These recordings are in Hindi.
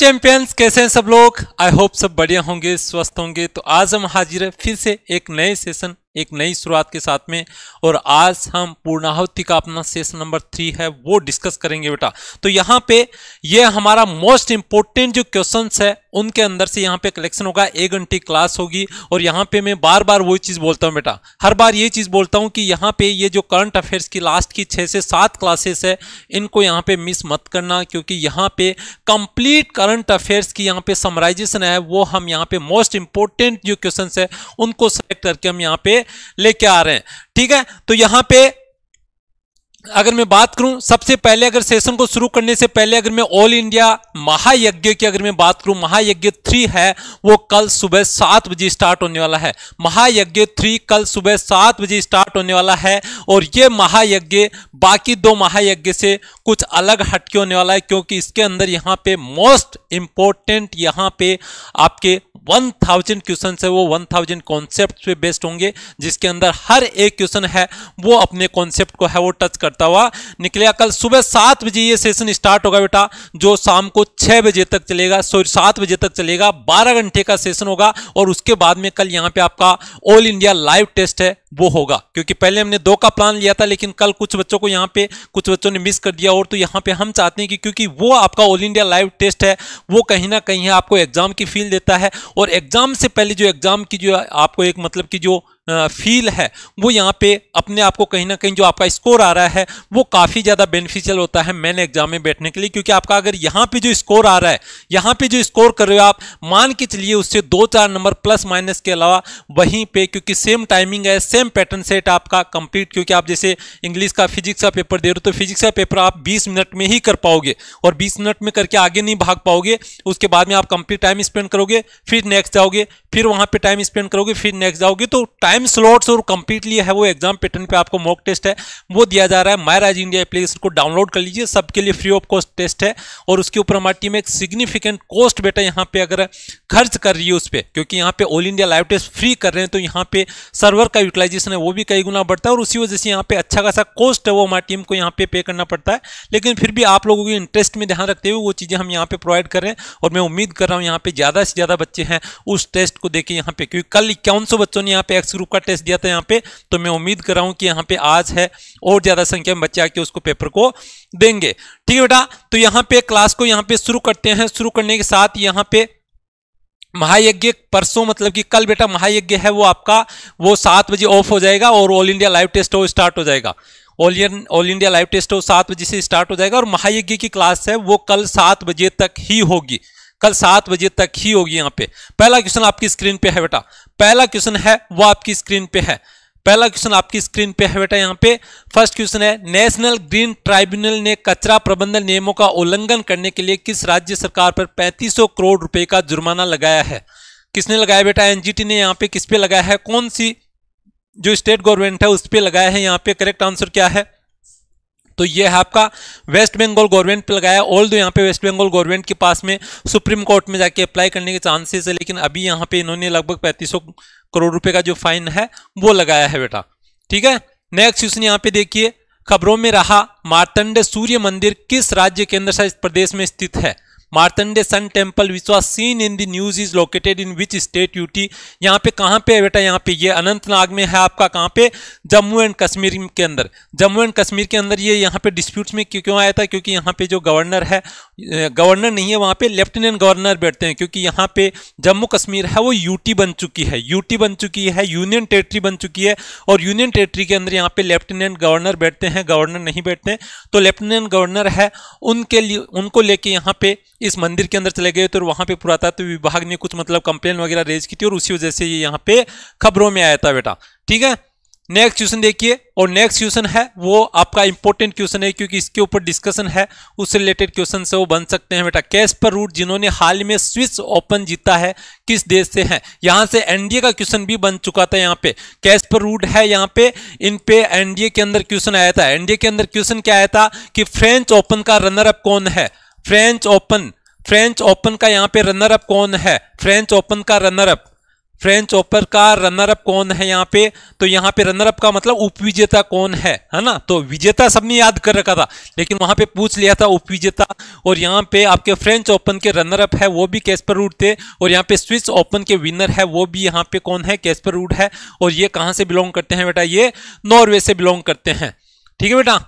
चैंपियंस कैसे हैं सब लोग आई होप सब बढ़िया होंगे स्वस्थ होंगे तो आज हम हाजिर है फिर से एक नए सेशन एक नई शुरुआत के साथ में और आज हम पूर्णाहुति का अपना सेशन नंबर थ्री है वो डिस्कस करेंगे बेटा तो यहाँ पे ये हमारा मोस्ट इंपॉर्टेंट जो क्वेश्चन है उनके अंदर से यहाँ पे कलेक्शन होगा एक घंटे क्लास होगी और यहाँ पे मैं बार बार वही चीज़ बोलता हूँ बेटा हर बार ये चीज़ बोलता हूँ कि यहाँ पे ये जो करंट अफेयर्स की लास्ट की छः से सात क्लासेस है इनको यहाँ पे मिस मत करना क्योंकि यहाँ पे कंप्लीट करंट अफेयर्स की यहाँ पे समराइजेशन है वो हम यहाँ पे मोस्ट इंपॉर्टेंट जो क्वेश्चन है उनको सेलेक्ट करके हम यहाँ पे लेके आ रहे हैं ठीक है तो यहां पे अगर मैं बात करूं सबसे पहले अगर सेशन को शुरू करने से पहले अगर मैं ऑल इंडिया महायज्ञ की अगर मैं बात करूं महायज्ञ थ्री है वो कल सुबह सात बजे स्टार्ट होने वाला है महायज्ञ थ्री कल सुबह सात बजे स्टार्ट होने वाला है और ये महायज्ञ बाकी दो महायज्ञ से कुछ अलग हटके होने वाला है क्योंकि इसके अंदर यहाँ पे मोस्ट इंपॉर्टेंट यहाँ पे आपके वन थाउजेंड क्वेश्चन है वो वन थाउजेंड कॉन्सेप्ट पे बेस्ड होंगे जिसके अंदर हर एक क्वेश्चन है वो अपने कॉन्सेप्ट को है वो टच करता हुआ निकलेगा कल सुबह सात बजे ये सेशन स्टार्ट होगा बेटा जो शाम को छः बजे तक चलेगा सॉरी सात बजे तक चलेगा बारह घंटे का सेशन होगा और उसके बाद में कल यहाँ पे आपका ऑल इंडिया लाइव टेस्ट है वो होगा क्योंकि पहले हमने दो का प्लान लिया था लेकिन कल कुछ बच्चों को यहाँ पे कुछ बच्चों ने मिस कर दिया और तो यहाँ पे हम चाहते हैं कि क्योंकि वो आपका ऑल इंडिया लाइव टेस्ट है वो कहीं ना कहीं आपको एग्जाम की फील देता है और एग्जाम से पहले जो एग्जाम की जो आपको एक मतलब की जो फील है वो यहाँ पे अपने आप को कहीं ना कहीं जो आपका स्कोर आ रहा है वो काफ़ी ज़्यादा बेनिफिशियल होता है मैन एग्जाम में बैठने के लिए क्योंकि आपका अगर यहाँ पे जो स्कोर आ रहा है यहाँ पे जो स्कोर कर रहे हो आप मान के चलिए उससे दो चार नंबर प्लस माइनस के अलावा वहीं पे क्योंकि सेम टाइमिंग है सेम पैटर्न सेट आपका कंप्लीट क्योंकि आप जैसे इंग्लिश का फिजिक्स का पेपर दे रहे हो तो फिजिक्स का पेपर आप बीस मिनट में ही कर पाओगे और बीस मिनट में करके आगे नहीं भाग पाओगे उसके बाद में आप कंप्लीट टाइम स्पेंड करोगे फिर नेक्स्ट जाओगे फिर वहाँ पर टाइम स्पेंड करोगे फिर नेक्स्ट जाओगे तो टाइम टाइम स्लॉट्स और कंप्लीटली है वो एग्जाम पैटर्न पे आपको मॉक टेस्ट है वो दिया जा रहा है माई राज इंडिया एप्लीकेशन को डाउनलोड कर लीजिए सबके लिए फ्री ऑफ कॉस्ट टेस्ट है और उसके ऊपर हमारी टीम एक सिग्निफिकेंट कॉस्ट बेटा यहाँ पे अगर खर्च कर रही है उस पर क्योंकि यहाँ पे all India live test free कर रहे हैं तो यहाँ पे सर्वर का यूटिलाइजेशन है वो भी कई गुना बढ़ता है और उसी वजह से यहाँ पे अच्छा खासा कॉस्ट है वो हमारी टीम को यहाँ पे पे करना पड़ता है लेकिन फिर भी आप लोगों के इंटरेस्ट में ध्यान रखते हुए वो चीज़ें हम यहाँ पे प्रोवाइड कर रहे हैं और मैं उम्मीद कर रहा हूँ यहाँ पे ज़्यादा से ज़्यादा बच्चे हैं उस टेस्ट को देखें यहाँ पे क्योंकि कल इक्यावन बच्चों ने यहाँ पे एक्स ग्रुप का टेस्ट दिया था यहाँ पे तो मैं उम्मीद कर रहा हूँ कि यहाँ पे आज है और ज़्यादा संख्या में बच्चे आके उसको पेपर को देंगे ठीक है बेटा तो यहाँ पे क्लास को यहाँ पे शुरू करते हैं शुरू करने के साथ यहाँ पे महायज्ञ परसों मतलब कि कल बेटा महायज्ञ है वो आपका वो सात बजे ऑफ हो जाएगा और ऑल इंडिया लाइव टेस्ट हो स्टार्ट हो जाएगा all all India live test हो सात बजे से स्टार्ट हो जाएगा और महायज्ञ की क्लास है वो कल सात बजे तक ही होगी कल सात बजे तक ही होगी यहां पे पहला क्वेश्चन आपकी स्क्रीन पे है बेटा पहला क्वेश्चन है वो आपकी स्क्रीन पे है पहला क्वेश्चन आपकी स्क्रीन पे है बेटा यहाँ पे फर्स्ट क्वेश्चन है नेशनल ग्रीन ट्राइब्यूनल ने कचरा प्रबंधन नियमों का उल्लंघन करने के लिए किस राज्य सरकार पर 3500 करोड़ रुपए का जुर्माना लगाया है किसने लगाया बेटा एनजीटी ने यहाँ पे किस पे लगाया है कौन सी जो स्टेट गवर्नमेंट है उस पर लगाया है यहाँ पे करेक्ट आंसर क्या है तो ये है आपका वेस्ट बंगाल गवर्नमेंट पे लगाया ऑल दो यहाँ पे वेस्ट बंगाल गवर्नमेंट के पास में सुप्रीम कोर्ट में जाके अप्लाई करने के चांसेस है लेकिन अभी यहाँ पे इन्होंने लगभग पैंतीस करोड़ रुपए का जो फाइन है वो लगाया है बेटा ठीक है नेक्स्ट क्वेश्चन यहाँ पे देखिए खबरों में रहा मार्तंड सूर्य मंदिर किस राज्य केंद्र शासित प्रदेश में स्थित है Martand sun temple which was seen in the news is located in which state UT यहाँ पे कहाँ पे है बेटा यहाँ पे ये अनंतनाग में है आपका कहाँ पे जम्मू एंड कश्मीर के अंदर जम्मू एंड कश्मीर के अंदर ये यहाँ पे डिस्प्यूट्स में क्यों आया था क्योंकि यहाँ पे जो गवर्नर है गवर्नर नहीं है वहाँ पे लेफ्टिनेंट गवर्नर बैठते हैं क्योंकि यहाँ पे जम्मू कश्मीर है वो यूटी बन चुकी है यूटी बन चुकी है यूनियन टेरेटरी बन चुकी है और यूनियन टेरेटरी के अंदर यहाँ पे लेफ्टिनेंट गवर्नर बैठते हैं गवर्नर नहीं बैठते हैं तो लेफ्टिनेंट गवर्नर है उनके लिए उनको लेके यहाँ पे इस मंदिर के अंदर चले गए तो वहां पे पुरातत्व विभाग ने कुछ मतलब कंप्लेन वगैरह रेज की थी और उसी वजह से ये यहाँ पे खबरों में आया था बेटा ठीक है नेक्स्ट क्वेश्चन देखिए और नेक्स्ट क्वेश्चन है वो आपका इंपॉर्टेंट क्वेश्चन है क्योंकि इसके ऊपर डिस्कशन है उससे रिलेटेड क्वेश्चन से वो बन सकते हैं बेटा कैश पर रूट जिन्होंने हाल में स्विस ओपन जीता है किस देश से है यहाँ से एनडीए का क्वेश्चन भी बन चुका था यहाँ पे कैश पर रूट है यहाँ पे इन पे एनडीए के अंदर क्वेश्चन आया था एनडीए के अंदर क्वेश्चन क्या आया था कि फ्रेंच ओपन का रनर अप कौन है फ्रेंच ओपन फ्रेंच ओपन का यहाँ पे रनर अप कौन है फ्रेंच ओपन का रनर अप फ्रेंच ओपन का रनर अप कौन है यहाँ पे तो यहाँ पे रनर अप का मतलब उपविजेता कौन है है ना तो विजेता सबने याद कर रखा था लेकिन वहां पे पूछ लिया था उपविजेता और यहाँ पे आपके फ्रेंच ओपन के रनर अप है वो भी कैस्पर रूड थे और यहाँ पे स्विस ओपन के विनर है वो भी यहाँ पे कौन है कैस्पर रूड है और ये कहाँ से बिलोंग करते हैं बेटा ये नॉर्वे से बिलोंग करते हैं ठीक है बेटा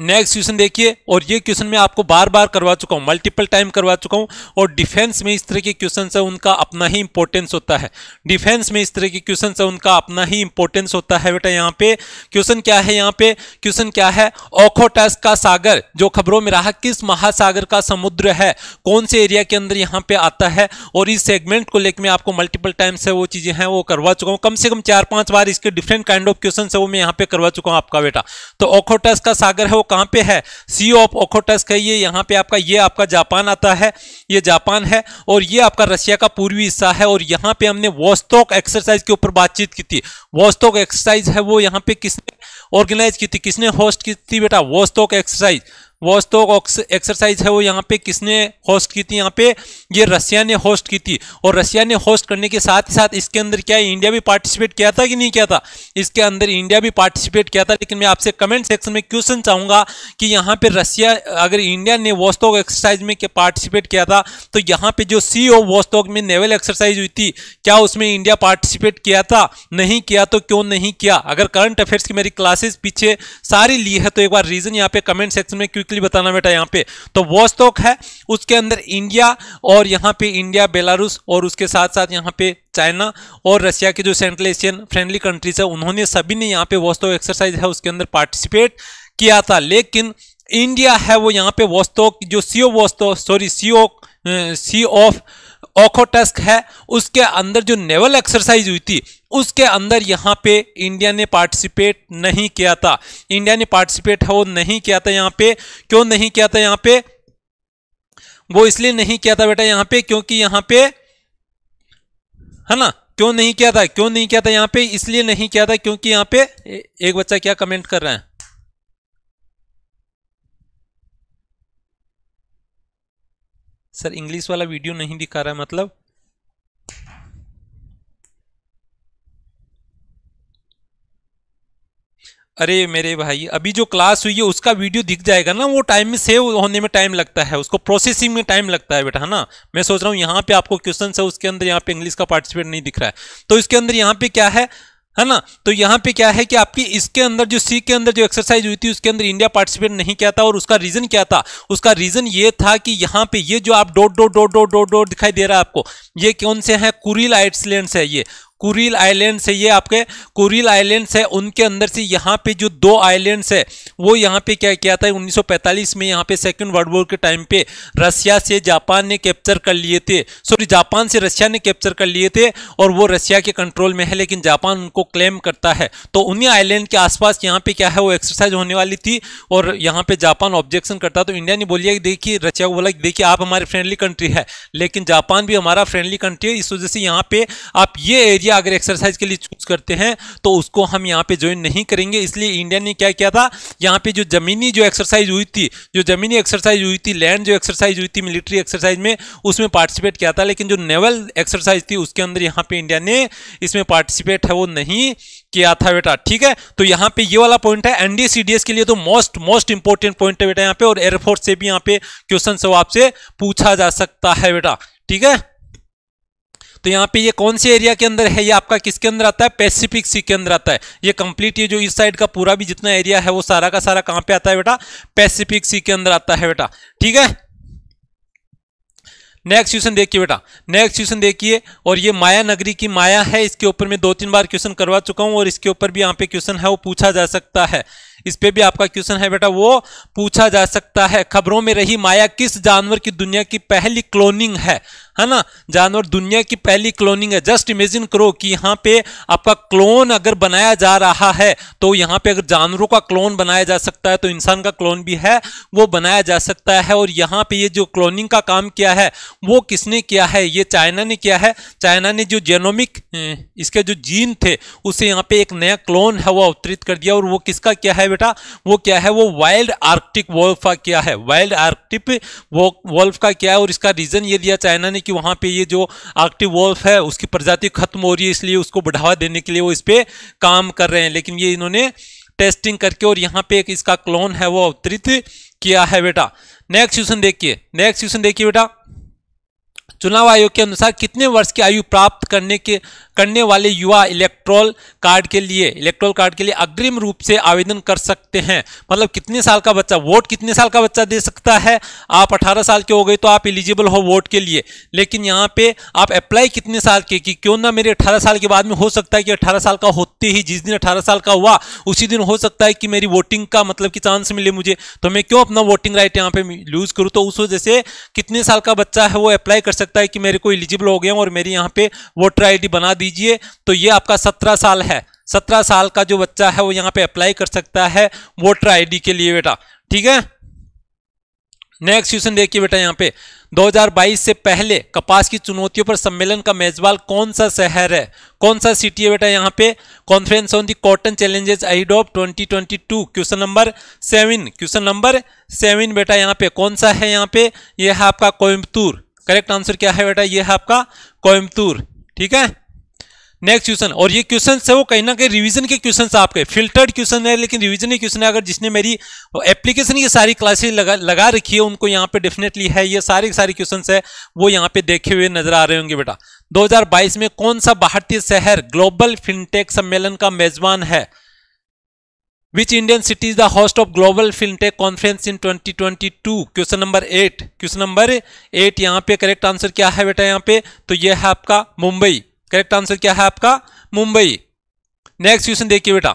नेक्स्ट क्वेश्चन देखिए और ये क्वेश्चन मैं आपको बार बार करवा चुका हूँ मल्टीपल टाइम करवा चुका हूँ और डिफेंस में इस तरह के क्वेश्चन है उनका अपना ही इंपॉर्टेंस होता है डिफेंस में इस तरह के क्वेश्चन है उनका अपना ही इंपॉर्टेंस होता है बेटा यहाँ पे क्वेश्चन क्या है यहाँ पे क्वेश्चन क्या है ओखोटस का सागर जो खबरों में रहा किस महासागर का समुद्र है कौन से एरिया के अंदर यहाँ पे आता है और इस सेगमेंट को लेकर मैं आपको मल्टीपल टाइम से वो चीजें हैं वो करवा चुका हूँ कम से कम चार पांच बार इसके डिफरेंट काइंड ऑफ क्वेश्चन है वो मैं यहाँ पे करवा चुका हूँ आपका बेटा तो ओखोटस का सागर है वो कहाँ पे है सी ऑफ ओखोटस्क है ये यहाँ पे आपका ये आपका जापान आता है ये जापान है और ये आपका रशिया का पूर्वी हिस्सा है और यहाँ पे हमने वोस्तोक एक्सरसाइज के ऊपर बातचीत की थी वोस्तोक एक्सरसाइज है वो यहाँ पे किसने ऑर्गेनाइज की थी किसने होस्ट की थी बेटा वोस्तोक एक्सरसाइज वोस्तोक एक्सरसाइज है वो यहाँ पे किसने होस्ट की थी यहाँ पे ये रसिया ने होस्ट की थी और रसिया ने होस्ट करने के साथ ही साथ इसके अंदर क्या है इंडिया भी पार्टिसिपेट किया था कि नहीं किया था इसके अंदर इंडिया भी पार्टिसिपेट किया था लेकिन मैं आपसे कमेंट सेक्शन में क्वेश्चन चाहूंगा कि यहाँ पे रसिया अगर इंडिया ने वोस्तोक एक्सरसाइज में पार्टिसिपेट किया था तो यहाँ पे जो सी ओ वोस्तोक में नेवल एक्सरसाइज हुई थी क्या उसमें इंडिया पार्टिसिपेट किया था नहीं किया तो क्यों नहीं किया अगर करंट अफेयर्स की मेरी क्लासेज पीछे सारी ली है तो एक बार रीजन यहाँ पे कमेंट सेक्शन में क्योंकि इसलिए बताना बेटा यहाँ पे तो वोस्टोक है उसके अंदर इंडिया और यहाँ पे इंडिया बेलारूस और उसके साथ साथ यहाँ पे चाइना और रशिया के जो सेंट्रल एशियन फ्रेंडली कंट्रीज है उन्होंने सभी ने यहाँ पे वोस्तोक एक्सरसाइज है उसके अंदर पार्टिसिपेट किया था लेकिन इंडिया है वो यहाँ पे वोस्तोक जो sea of Vostok sorry sea of sea of ओखो है उसके अंदर जो नेवल एक्सरसाइज हुई थी उसके अंदर यहाँ पे इंडिया ने पार्टिसिपेट नहीं किया था इंडिया ने पार्टिसिपेट हो नहीं किया था यहाँ पे क्यों नहीं किया था यहाँ पे वो इसलिए नहीं किया था बेटा यहाँ पे क्योंकि यहाँ पे है ना क्यों नहीं किया था क्यों नहीं किया था यहाँ पे इसलिए नहीं किया था क्योंकि यहाँ पे एक बच्चा क्या कमेंट कर रहा है सर इंग्लिश वाला वीडियो नहीं दिखा रहा मतलब अरे मेरे भाई अभी जो क्लास हुई है उसका वीडियो दिख जाएगा ना वो टाइम में सेव होने में टाइम लगता है उसको प्रोसेसिंग में टाइम लगता है बेटा है ना मैं सोच रहा हूँ यहाँ पे आपको क्वेश्चन है उसके अंदर यहाँ पे इंग्लिश का पार्टिसिपेट नहीं दिख रहा है तो इसके अंदर यहाँ पे क्या है है ना तो यहाँ पे क्या है कि आपकी इसके अंदर जो सी के अंदर जो एक्सरसाइज हुई थी उसके अंदर इंडिया पार्टिसिपेट नहीं किया था और उसका रीजन क्या था उसका रीजन ये था कि यहाँ पे ये जो आप dot dot dot dot dot dot दिखाई दे रहा है आपको ये कौन से हैं कुरिल आइट्सलैंड है ये कुरील आइलैंड्स है ये आपके कुरील आइलैंड्स है उनके अंदर से यहाँ पे जो दो आइलैंड्स है वो यहाँ पे क्या किया था 1945 में यहाँ पे सेकेंड वर्ल्ड वॉर के टाइम पे रसिया से जापान ने कैप्चर कर लिए थे सॉरी जापान से रशिया ने कैप्चर कर लिए थे और वो रशिया के कंट्रोल में है लेकिन जापान उनको क्लेम करता है तो उन्हीं आइलैंड के आसपास यहाँ पे क्या है वो एक्सरसाइज होने वाली थी और यहाँ पे जापान ऑब्जेक्शन करता तो इंडिया ने बोलिया देखिए रशिया को बोला देखिए आप हमारी फ्रेंडली कंट्री है लेकिन जापान भी हमारा फ्रेंडली कंट्री है इस वजह से यहाँ पे आप ये एरिया इंडिया अगर एक्सरसाइज के लिए चूज करते हैं तो उसको हम यहाँ पे ज्वाइन नहीं करेंगे इसलिए इंडिया ने क्या किया था यहाँ पे जो जमीनी जो एक्सरसाइज हुई थी जो जमीनी एक्सरसाइज हुई थी लैंड जो एक्सरसाइज हुई थी मिलिट्री एक्सरसाइज में उसमें पार्टिसिपेट किया था लेकिन जो नेवल एक्सरसाइज थी उसके अंदर यहाँ पे इंडिया ने इसमें पार्टिसिपेट है वो नहीं किया था बेटा ठीक है तो यहाँ पे ये वाला पॉइंट है एनडीए सीडीएस के लिए तो मोस्ट मोस्ट इंपॉर्टेंट पॉइंट है बेटा यहाँ पे और एयरफोर्स से भी यहाँ पे क्वेश्चन सब आपसे पूछा जा सकता है बेटा ठीक है तो यहाँ पे ये कौन से एरिया के अंदर है ये आपका किसके अंदर आता है पैसिफिक सी के अंदर आता है ये कंप्लीट ये जो इस साइड का पूरा भी जितना एरिया है वो सारा का सारा कहाँ पे आता है बेटा पैसिफिक सी के अंदर आता है बेटा ठीक है नेक्स्ट क्वेश्चन देखिए बेटा नेक्स्ट क्वेश्चन देखिए और ये माया नगरी की माया है इसके ऊपर मैं दो तीन बार क्वेश्चन करवा चुका हूं और इसके ऊपर भी यहाँ पे क्वेश्चन है वो पूछा जा सकता है इस पे भी आपका क्वेश्चन है बेटा वो पूछा जा सकता है खबरों में रही माया किस जानवर की दुनिया की पहली क्लोनिंग है है ना जानवर दुनिया की पहली क्लोनिंग है जस्ट इमेजिन करो कि यहाँ पे आपका क्लोन अगर बनाया जा रहा है तो यहाँ पे अगर जानवरों का क्लोन बनाया जा सकता है तो इंसान का क्लोन भी है वो बनाया जा सकता है और यहाँ पे ये जो क्लोनिंग का काम किया है वो किसने किया है ये चाइना ने किया है चाइना ने जो जेनोमिक इसके जो जीन थे उसे यहाँ पे एक नया क्लोन है वो अवतरित कर दिया और वो किसका क्या है बेटा वो क्या है वो वाइल्ड आर्कटिक वोल्फ का क्या है वाइल्ड आर्कटिक वो वोल्फ का क्या है और इसका रीजन ये दिया चाइना ने कि वहां पे ये जो आर्कटिक वोल्फ है उसकी प्रजाति खत्म हो रही है इसलिए उसको बढ़ावा देने के लिए वो इस पर काम कर रहे हैं लेकिन ये इन्होंने टेस्टिंग करके और यहाँ पे एक इसका क्लोन है वो अवतरित किया है बेटा नेक्स्ट क्वेश्चन देखिए नेक्स्ट क्वेश्चन देखिए बेटा चुनाव आयोग के अनुसार कितने वर्ष की आयु प्राप्त करने के करने वाले युवा इलेक्ट्रोल कार्ड के लिए इलेक्ट्रोल कार्ड के लिए अग्रिम रूप से आवेदन कर सकते हैं मतलब कितने साल का बच्चा वोट कितने साल का बच्चा दे सकता है आप 18 साल के हो गए तो आप एलिजिबल हो वोट के लिए लेकिन यहाँ पे आप अप्लाई कितने साल के कि क्यों ना मेरे अठारह साल के बाद में हो सकता है कि अठारह साल का होते ही जिस दिन अठारह साल का हुआ उसी दिन हो सकता है कि मेरी वोटिंग का मतलब कि चांस मिले मुझे तो मैं क्यों अपना वोटिंग राइट यहाँ पे लूज करूँ तो उस वजह से कितने साल का बच्चा है वो अप्लाई कर सकता है कि मेरे को एलिजिबल हो गया और मेरी यहाँ पे वोटर आई बना दीजिए तो ये आपका सत्रह साल है सत्रह साल का जो बच्चा है वो यहाँ पे अप्लाई कर सकता है वोटर आईडी के लिए बेटा ठीक है नेक्स्ट क्वेश्चन देखिए बेटा यहाँ पे 2022 से पहले कपास की चुनौतियों पर सम्मेलन का मेजबान कौन सा शहर है कौन सा सिटी है बेटा यहाँ पे conference on the cotton challenges ahead of 2022 question number seven question number seven बेटा यहाँ पे कौन सा है यहाँ पे यह है आपका कोयम्बतूर करेक्ट आंसर क्या है बेटा यह है आपका कोयम्बतूर ठीक है नेक्स्ट क्वेश्चन और ये क्वेश्चन है वो कहीं ना कहीं रिवीजन के क्वेश्चन आपके फिल्टर्ड क्वेश्चन है लेकिन रिवीजन के क्वेश्चन है अगर जिसने मेरी एप्लीकेशन की सारी क्लासेस लगा लगा रखी है उनको यहाँ पे डेफिनेटली है ये सारे सारे क्वेश्चन है वो यहाँ पे देखे हुए नजर आ रहे होंगे बेटा 2022 में कौन सा भारतीय शहर ग्लोबल फिनटेक सम्मेलन का मेजबान है which Indian city is the host of global fintech conference in 2022 question number eight question number eight यहाँ पे करेक्ट आंसर क्या है बेटा यहाँ पे तो यह है आपका मुंबई करेक्ट आंसर क्या है आपका मुंबई नेक्स्ट क्वेश्चन देखिए बेटा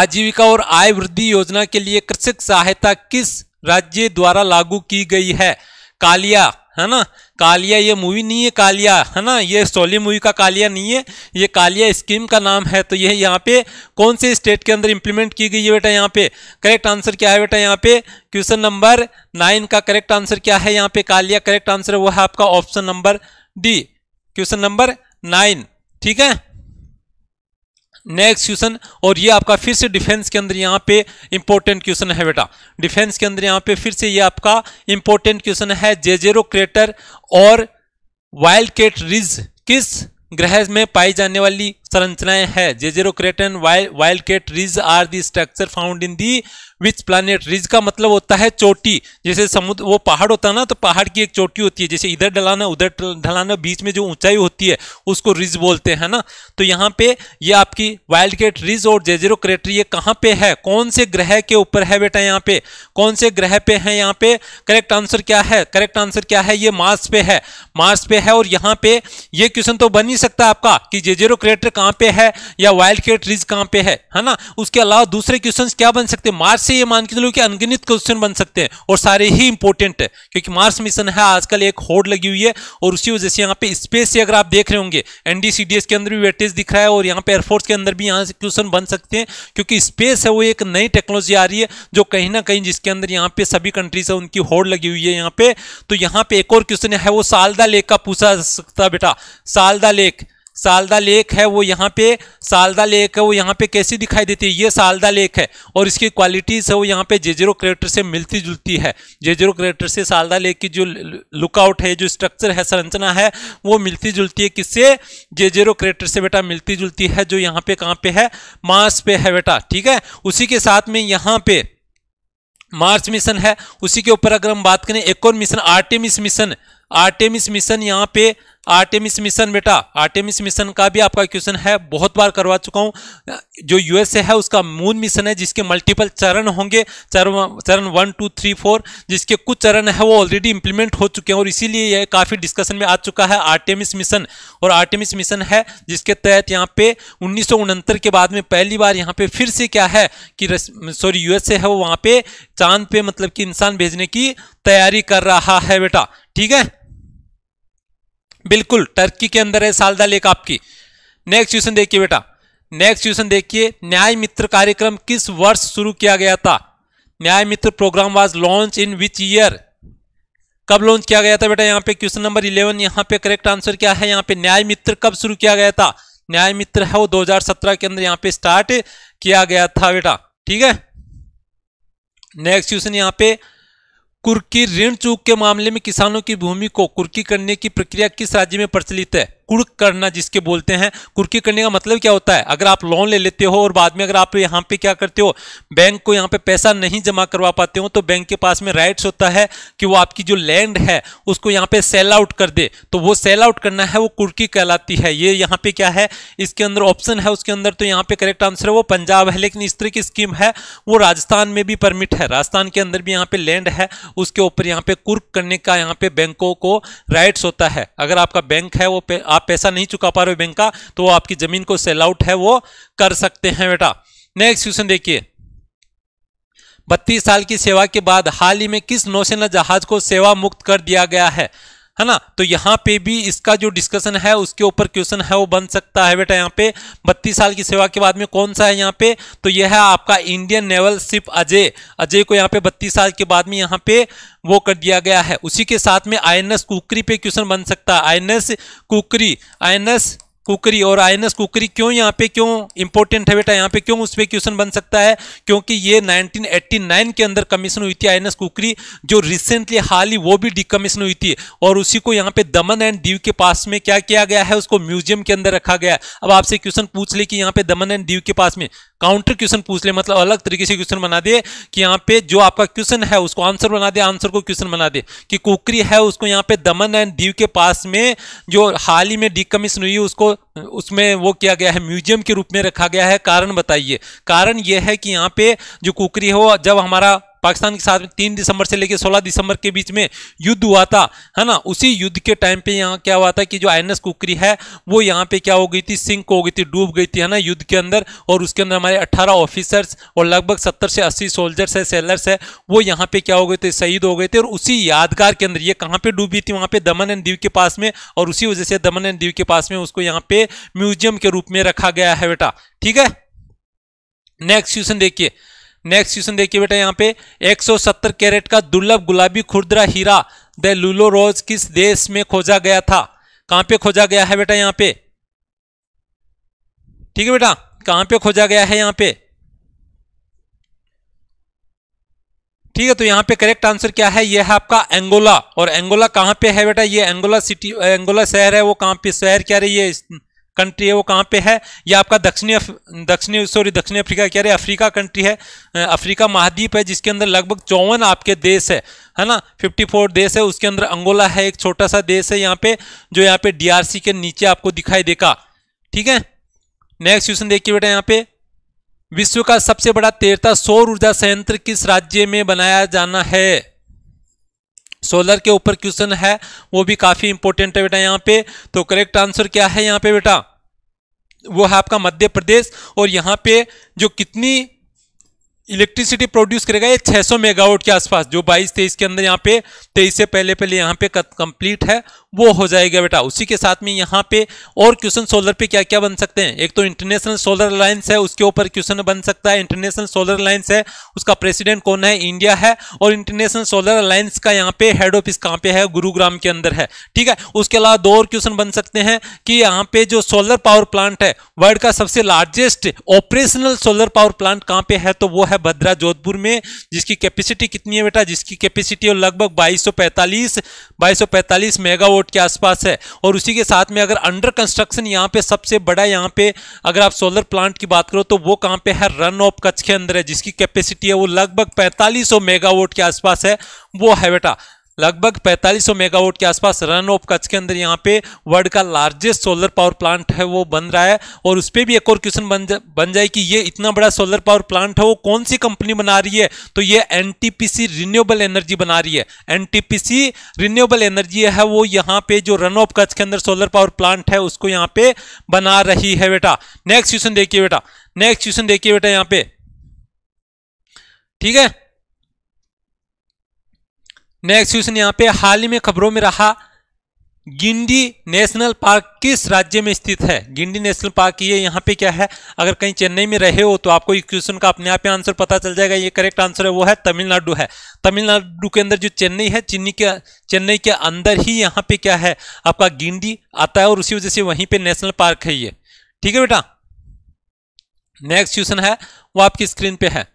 आजीविका और आय वृद्धि योजना के लिए कृषक सहायता किस राज्य द्वारा लागू की गई है कालिया है ना कालिया ये मूवी नहीं है कालिया है ना ये सोली मूवी का कालिया नहीं है ये कालिया स्कीम का नाम है तो यह यहाँ पे कौन से स्टेट के अंदर इंप्लीमेंट की गई है बेटा यहाँ पे करेक्ट आंसर क्या है बेटा यहाँ पे क्वेश्चन नंबर नाइन का करेक्ट आंसर क्या है यहाँ पे कालिया करेक्ट आंसर वो है आपका option number D question number nine ठीक है नेक्स्ट क्वेश्चन और ये आपका फिर से डिफेंस के अंदर यहाँ पे इंपॉर्टेंट क्वेश्चन है बेटा डिफेंस के अंदर यहाँ पे फिर से ये आपका इंपॉर्टेंट क्वेश्चन है जेजेरो क्रेटर और वाइल्ड केट रिज किस ग्रह में पाई जाने वाली संरचनाएं हैं Jezero crater wild cat ridge are the structure found in the which planet ridge का मतलब होता है चोटी जैसे समुद्र वो पहाड़ होता है ना तो पहाड़ की एक चोटी होती है जैसे इधर ढलाना उधर ढलाना बीच में जो ऊंचाई होती है उसको रिज बोलते हैं ना तो यहाँ पे ये आपकी वाइल्ड केट रिज और जेजेरो क्रेटर ये कहाँ पे है कौन से ग्रह के ऊपर है बेटा यहाँ पे कौन से ग्रह पे है यहाँ पे करेक्ट आंसर क्या है करेक्ट आंसर क्या है ये मार्स पे है मार्स पे है और यहाँ पे ये क्वेश्चन तो बन ही सकता है आपका कि जेजेरो क्रेटर कहाँ पे है या वाइल्ड केट रिज कहाँ पे है है ना उसके अलावा दूसरे क्वेश्चन क्या बन सकते मार्स से ये मान के चलो कि अनगिनित क्वेश्चन बन सकते हैं और सारे ही इंपॉर्टेंट है क्योंकि मार्स मिशन है आजकल एक होड लगी हुई है और उसी वजह से यहाँ पे स्पेस से अगर आप देख रहे होंगे एनडीसीडीएस के अंदर भी वेटेज दिख रहा है और यहाँ पे एयरफोर्स के अंदर भी यहाँ से क्वेश्चन बन सकते हैं क्योंकि स्पेस है वो एक नई टेक्नोलॉजी आ रही है जो कहीं ना कहीं जिसके अंदर यहाँ पे सभी कंट्रीज है उनकी होड़ लगी हुई है यहाँ पे तो यहाँ पे एक और क्वेश्चन है वो सालदा लेक का पूछा सकता बेटा सालदा लेक सालदा लेक है वो यहाँ पे सालदा लेक है वो यहाँ पे कैसी दिखाई देती है ये सालदा लेक है और इसकी क्वालिटीज़ है वो यहाँ पे जेजेरो क्रेटर से मिलती जुलती है जेजेरो क्रेटर से सालदा लेक की जो लुकआउट है जो स्ट्रक्चर है संरचना है वो मिलती जुलती है किससे जेजेरो क्रेटर से बेटा मिलती जुलती है जो यहाँ पे कहाँ पे है मार्स पे है बेटा ठीक है उसी के साथ में यहाँ पे मार्स मिशन है उसी के ऊपर अगर हम बात करें एक और mission Artemis mission Artemis mission यहाँ पे आर्टेमिस मिशन बेटा आर्टेमिस मिशन का भी आपका क्वेश्चन है बहुत बार करवा चुका हूं जो यूएसए है उसका मून मिशन है जिसके मल्टीपल चरण होंगे चरण चरण वन टू थ्री फोर जिसके कुछ चरण है वो ऑलरेडी इंप्लीमेंट हो चुके हैं और इसीलिए यह काफ़ी डिस्कशन में आ चुका है आर्टेमिस मिशन और आर्टेमिस मिशन है जिसके तहत यहाँ पे उन्नीस के बाद में पहली बार यहाँ पे फिर से क्या है कि सॉरी यूएसए है वो वहाँ पे चांद पे मतलब कि इंसान भेजने की तैयारी कर रहा है बेटा ठीक है बिल्कुल टर्की के अंदर है सालदा लेक आपकी नेक्स्ट क्वेश्चन देखिए बेटा नेक्स्ट क्वेश्चन देखिए न्याय मित्र कार्यक्रम किस वर्ष शुरू किया गया था Nyaya Mitra programme was launch in which year कब लॉन्च किया गया था बेटा यहाँ पे क्वेश्चन नंबर इलेवन यहाँ पे करेक्ट आंसर क्या है यहाँ पे न्याय मित्र कब शुरू किया गया था न्याय मित्र है वो 2017 के अंदर यहाँ पे स्टार्ट किया गया था बेटा ठीक है नेक्स्ट क्वेश्चन यहाँ पे कुर्की ऋण चूक के मामले में किसानों की भूमि को कुर्की करने की प्रक्रिया किस राज्य में प्रचलित है कुर्क करना जिसके बोलते हैं कुर्की करने का मतलब क्या होता है अगर आप लोन ले लेते हो और बाद में अगर आप यहाँ पे क्या करते हो बैंक को यहाँ पे पैसा नहीं जमा करवा पाते हो तो बैंक के पास में राइट्स होता है कि वो आपकी जो लैंड है उसको यहाँ पे सेल आउट कर दे तो वो सेल आउट करना है वो कुर्की कहलाती है ये यहाँ पे क्या है इसके अंदर ऑप्शन है उसके अंदर तो यहाँ पे करेक्ट आंसर है वो पंजाब है लेकिन इस तरह की स्कीम है वो राजस्थान में भी परमिट है राजस्थान के अंदर भी यहाँ पे लैंड है उसके ऊपर यहाँ पे कुर्क करने का यहाँ पे बैंकों को राइट्स होता है अगर आपका बैंक है वो आप आप पैसा नहीं चुका पा रहे हो बैंक का तो आपकी जमीन को सेल आउट है वो कर सकते हैं बेटा नेक्स्ट क्वेश्चन देखिए बत्तीस साल की सेवा के बाद हाल ही में किस नौसेना जहाज को सेवा मुक्त कर दिया गया है है ना तो यहाँ पे भी इसका जो डिस्कशन है उसके ऊपर क्वेश्चन है वो बन सकता है बेटा यहाँ पे बत्तीस साल की सेवा के बाद में कौन सा है यहाँ पे तो यह है आपका Indian naval ship Ajay Ajay को यहाँ पे बत्तीस साल के बाद में यहाँ पे वो कर दिया गया है उसी के साथ में आई एन कुकरी पे क्वेश्चन बन सकता है आई कुकरी आई कुकरी और आई कुकरी क्यों यहाँ पे क्यों इंपॉर्टेंट है बेटा यहाँ पे क्यों उस पर क्वेश्चन बन सकता है क्योंकि ये 1989 के अंदर कमीशन हुई थी आई कुकरी जो रिसेंटली हाल ही वो भी डिकमीशन हुई थी और उसी को यहाँ पे दमन एंड दीव के पास में क्या किया गया है उसको म्यूजियम के अंदर रखा गया है अब आपसे क्वेश्चन पूछ ले कि यहाँ पे दमन एंड दीव के पास में काउंटर क्वेश्चन पूछ ले मतलब अलग तरीके से क्वेश्चन बना दे कि यहाँ पे जो आपका क्वेश्चन है उसको आंसर बना दे आंसर को क्वेश्चन बना दे कि कुकरी है उसको यहाँ पे दमन एंड दीव के पास में जो हाल ही में डिकमिशन हुई उसको उसमें वो किया गया है म्यूजियम के रूप में रखा गया है कारण बताइए कारण यह है कि यहाँ पे जो कुकरी हो जब हमारा पाकिस्तान के साथ में तीन दिसंबर से लेकर सोलह दिसंबर के बीच में युद्ध हुआ था है ना उसी युद्ध के टाइम पे यहाँ क्या हुआ था कि जो आई कुकरी है वो यहाँ पे क्या हो गई थी सिंक हो गई थी डूब गई थी है ना युद्ध के अंदर और उसके अंदर हमारे अट्ठारह ऑफिसर्स और लगभग सत्तर से अस्सी सोल्जर्स है सेलर्स है वो यहाँ पे क्या हो गए थे शहीद हो गए थे और उसी यादगार के अंदर ये कहाँ पे डूबी थी वहाँ पे दमन एंड दीव के पास में और उसी वजह से दमन एंड दीव के पास में उसको यहाँ पे म्यूजियम के रूप में रखा गया है बेटा ठीक है नेक्स्ट क्वेश्चन देखिए नेक्स्ट क्वेश्चन देखिए बेटा यहाँ पे 170 कैरेट का दुर्लभ गुलाबी खुर्दरा हीरा द लूलो रोज किस देश में खोजा गया था कहां पे खोजा गया है बेटा यहाँ पे ठीक है बेटा कहां पे खोजा गया है यहाँ पे ठीक है तो यहाँ पे करेक्ट आंसर क्या है यह है आपका एंगोला और एंगोला कहां पे है बेटा ये एंगोला सिटी एंगोला शहर है वो कहां पे शहर क्या रही है कंट्री है वो कहाँ पे है या आपका दक्षिणी दक्षिणी सॉरी दक्षिणी अफ्रीका कह रहे अफ्रीका कंट्री है अफ्रीका महाद्वीप है जिसके अंदर लगभग चौवन आपके देश है है ना 54 देश है उसके अंदर अंगोला है एक छोटा सा देश है यहाँ पे जो यहाँ पे डीआरसी के नीचे आपको दिखाई देगा ठीक है नेक्स्ट क्वेश्चन देखिए बेटा यहाँ पे विश्व का सबसे बड़ा तेरता सौर ऊर्जा संयंत्र किस राज्य में बनाया जाना है सोलर के ऊपर क्वेश्चन है वो भी काफी इंपॉर्टेंट है बेटा यहाँ पे तो करेक्ट आंसर क्या है यहाँ पे बेटा वो है आपका मध्य प्रदेश और यहाँ पे जो कितनी इलेक्ट्रिसिटी प्रोड्यूस करेगा ये 600 मेगावाट के आसपास जो 22 तेईस के अंदर यहाँ पे तेईस से पहले पहले यहाँ पे कंप्लीट है वो हो जाएगा बेटा उसी के साथ में यहाँ पे और क्वेश्चन सोलर पे क्या क्या बन सकते हैं एक तो इंटरनेशनल सोलर अलायंस है उसके ऊपर क्वेश्चन बन सकता है इंटरनेशनल सोलर अलायंस है उसका प्रेसिडेंट कौन है इंडिया है और इंटरनेशनल सोलर अलायंस का यहाँ पे हेड ऑफिस कहाँ पे है गुरुग्राम के अंदर है ठीक है उसके अलावा दो और क्वेश्चन बन सकते हैं कि यहाँ पे जो सोलर पावर प्लांट है वर्ल्ड का सबसे largest operational solar power plant कहाँ पे है तो वो है भद्रा जोधपुर में जिसकी कैपेसिटी कितनी है बेटा जिसकी कैपेसिटी लगभग 2245 2245 मेगावाट के आसपास है और उसी के साथ में अगर अंडर कंस्ट्रक्शन यहाँ पे सबसे बड़ा यहाँ पे अगर आप सोलर प्लांट की बात करो तो वो कहाँ पे है रन ऑफ कच्छ के अंदर है जिसकी कैपेसिटी है वो लगभग पैंतालीस मेगावाट के आसपास है वो है बेटा लगभग 4500 मेगावाट के आसपास रन ऑफ कच्छ के अंदर यहाँ पे वर्ल्ड का लार्जेस्ट सोलर पावर प्लांट है वो बन रहा है और उस पर भी एक और क्वेश्चन बन जा, बन जाए कि ये इतना बड़ा सोलर पावर प्लांट है वो कौन सी कंपनी बना रही है तो ये एन रिन्यूएबल एनर्जी बना रही है एन रिन्यूएबल एनर्जी है वो यहाँ पे जो रन ऑफ कच्छ के अंदर सोलर पावर प्लांट है उसको यहाँ पे बना रही है बेटा नेक्स्ट क्वेश्चन देखिए बेटा नेक्स्ट क्वेश्चन देखिए बेटा यहाँ पे ठीक है नेक्स्ट क्वेश्चन यहाँ पे हाल ही में खबरों में रहा गिंडी नेशनल पार्क किस राज्य में स्थित है गिंडी नेशनल पार्क ये यहाँ पे क्या है अगर कहीं चेन्नई में रहे हो तो आपको इस क्वेश्चन का अपने आप ही आंसर पता चल जाएगा ये करेक्ट आंसर है वो है तमिलनाडु है तमिलनाडु के अंदर जो चेन्नई है चेन्नई के चेन्नई के अंदर ही यहाँ पे क्या है आपका गिंडी आता है और उसी वजह से वहीं पर नेशनल पार्क है ये ठीक है बेटा नेक्स्ट क्वेश्चन है वो आपकी स्क्रीन पे है